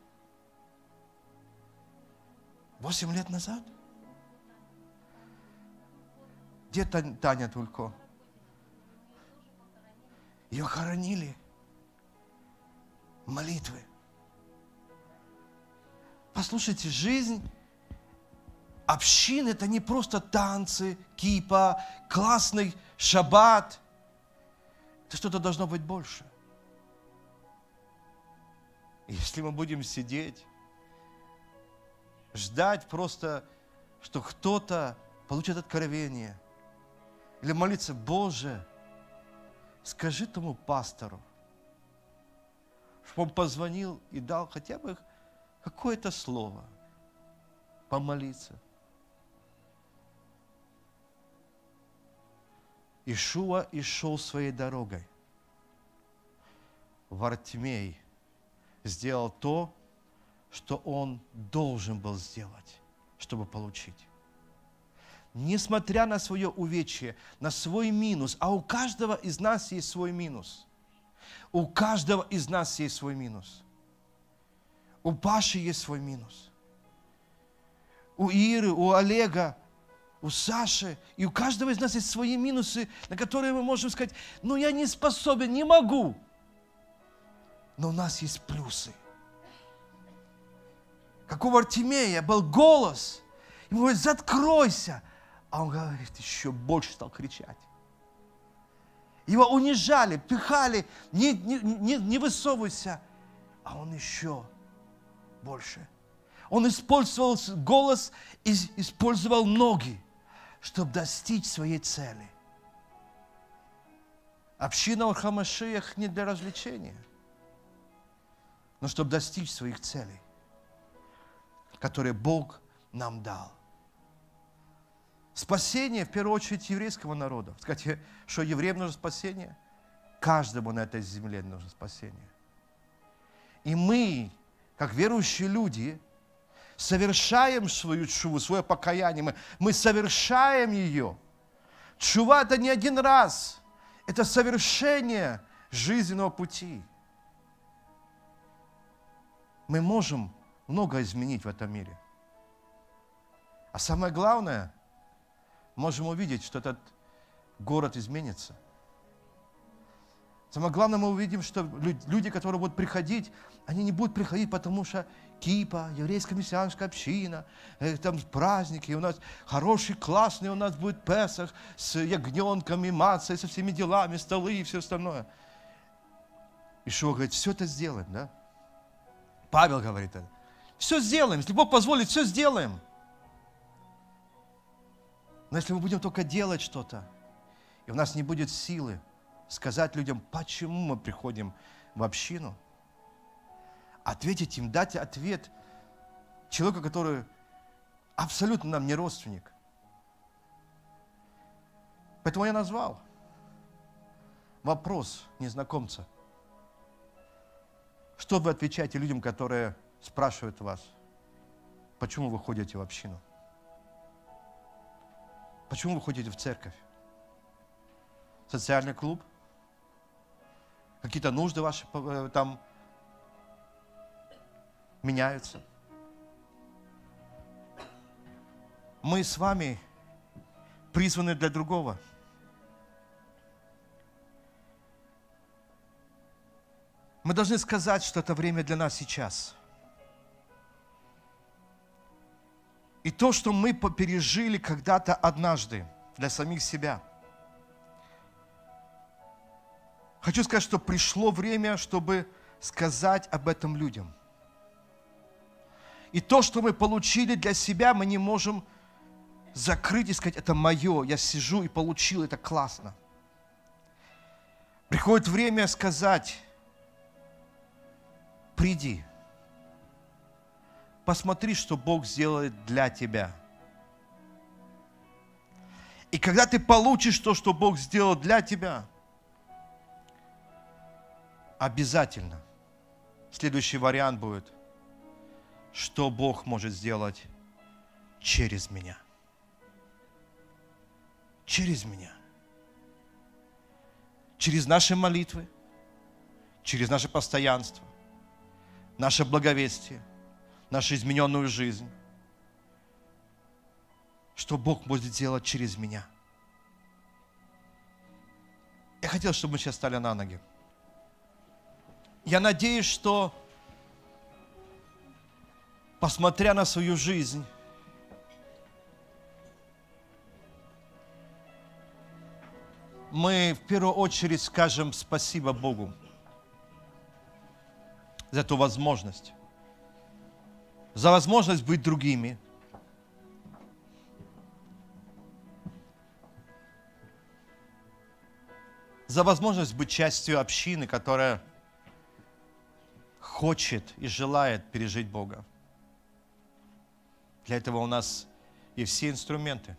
[SPEAKER 1] Восемь лет назад. Где Таня Тулько? Ее хоронили. Молитвы. Послушайте, жизнь общин – это не просто танцы, кипа, классный шаббат. Это что-то должно быть больше. Если мы будем сидеть, ждать просто, что кто-то получит откровение – или молиться, Боже, скажи тому пастору, чтобы он позвонил и дал хотя бы какое-то слово помолиться. Ишуа и шел своей дорогой. Вартмей сделал то, что он должен был сделать, чтобы получить несмотря на свое увечье, на свой минус, а у каждого из нас есть свой минус. У каждого из нас есть свой минус. У Паши есть свой минус. У Иры, у Олега, у Саши. И у каждого из нас есть свои минусы, на которые мы можем сказать, ну я не способен, не могу. Но у нас есть плюсы. Как у Артемия был голос. Ему говорит, заткройся, а он, говорит, еще больше стал кричать. Его унижали, пихали, не, не, не, не высовывайся. А он еще больше. Он использовал голос, использовал ноги, чтобы достичь своей цели. Община в Хамашиях не для развлечения, но чтобы достичь своих целей, которые Бог нам дал – Спасение, в первую очередь, еврейского народа. Сказать, что евреям нужно спасение? Каждому на этой земле нужно спасение. И мы, как верующие люди, совершаем свою чуву, свое покаяние. Мы, мы совершаем ее. Чува это не один раз. Это совершение жизненного пути. Мы можем много изменить в этом мире. А самое главное, можем увидеть, что этот город изменится. Самое главное, мы увидим, что люди, которые будут приходить, они не будут приходить, потому что Кипа, еврейская мессианская община, э, там праздники, у нас хороший, классный у нас будет Песах с ягненками, мацей, со всеми делами, столы и все остальное. И что говорит, все это сделаем, да? Павел говорит это. Все сделаем, если Бог позволит, все сделаем – но если мы будем только делать что-то, и у нас не будет силы сказать людям, почему мы приходим в общину, ответить им, дать ответ человеку, который абсолютно нам не родственник. Поэтому я назвал вопрос незнакомца. Что вы отвечаете людям, которые спрашивают вас, почему вы ходите в общину? Почему вы ходите в церковь? Социальный клуб? Какие-то нужды ваши э, там меняются? Мы с вами призваны для другого. Мы должны сказать, что это время для нас сейчас – И то, что мы попережили когда-то однажды для самих себя. Хочу сказать, что пришло время, чтобы сказать об этом людям. И то, что мы получили для себя, мы не можем закрыть и сказать, это мое, я сижу и получил, это классно. Приходит время сказать, приди посмотри, что Бог сделает для тебя. И когда ты получишь то, что Бог сделал для тебя, обязательно следующий вариант будет, что Бог может сделать через меня. Через меня. Через наши молитвы, через наше постоянство, наше благовестие – нашу измененную жизнь, что Бог будет делать через меня. Я хотел, чтобы мы сейчас стали на ноги. Я надеюсь, что, посмотря на свою жизнь, мы в первую очередь скажем спасибо Богу за эту возможность за возможность быть другими. За возможность быть частью общины, которая хочет и желает пережить Бога. Для этого у нас и все инструменты.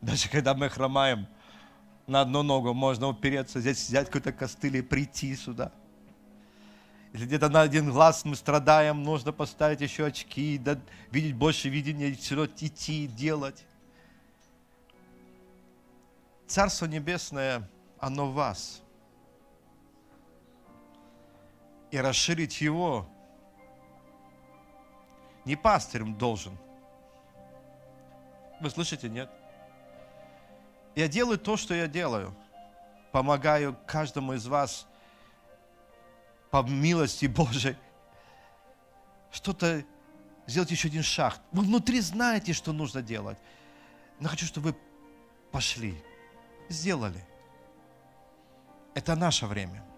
[SPEAKER 1] Даже когда мы хромаем на одну ногу, можно упереться, здесь взять какой-то костыль и прийти сюда – где-то на один глаз мы страдаем, нужно поставить еще очки, да, видеть больше видения, все идти, делать. Царство Небесное, оно вас. И расширить его не пастырем должен. Вы слышите, нет? Я делаю то, что я делаю. Помогаю каждому из вас – по милости Божией, что-то сделать еще один шаг. Вы внутри знаете, что нужно делать. Но хочу, чтобы вы пошли, сделали. Это наше время –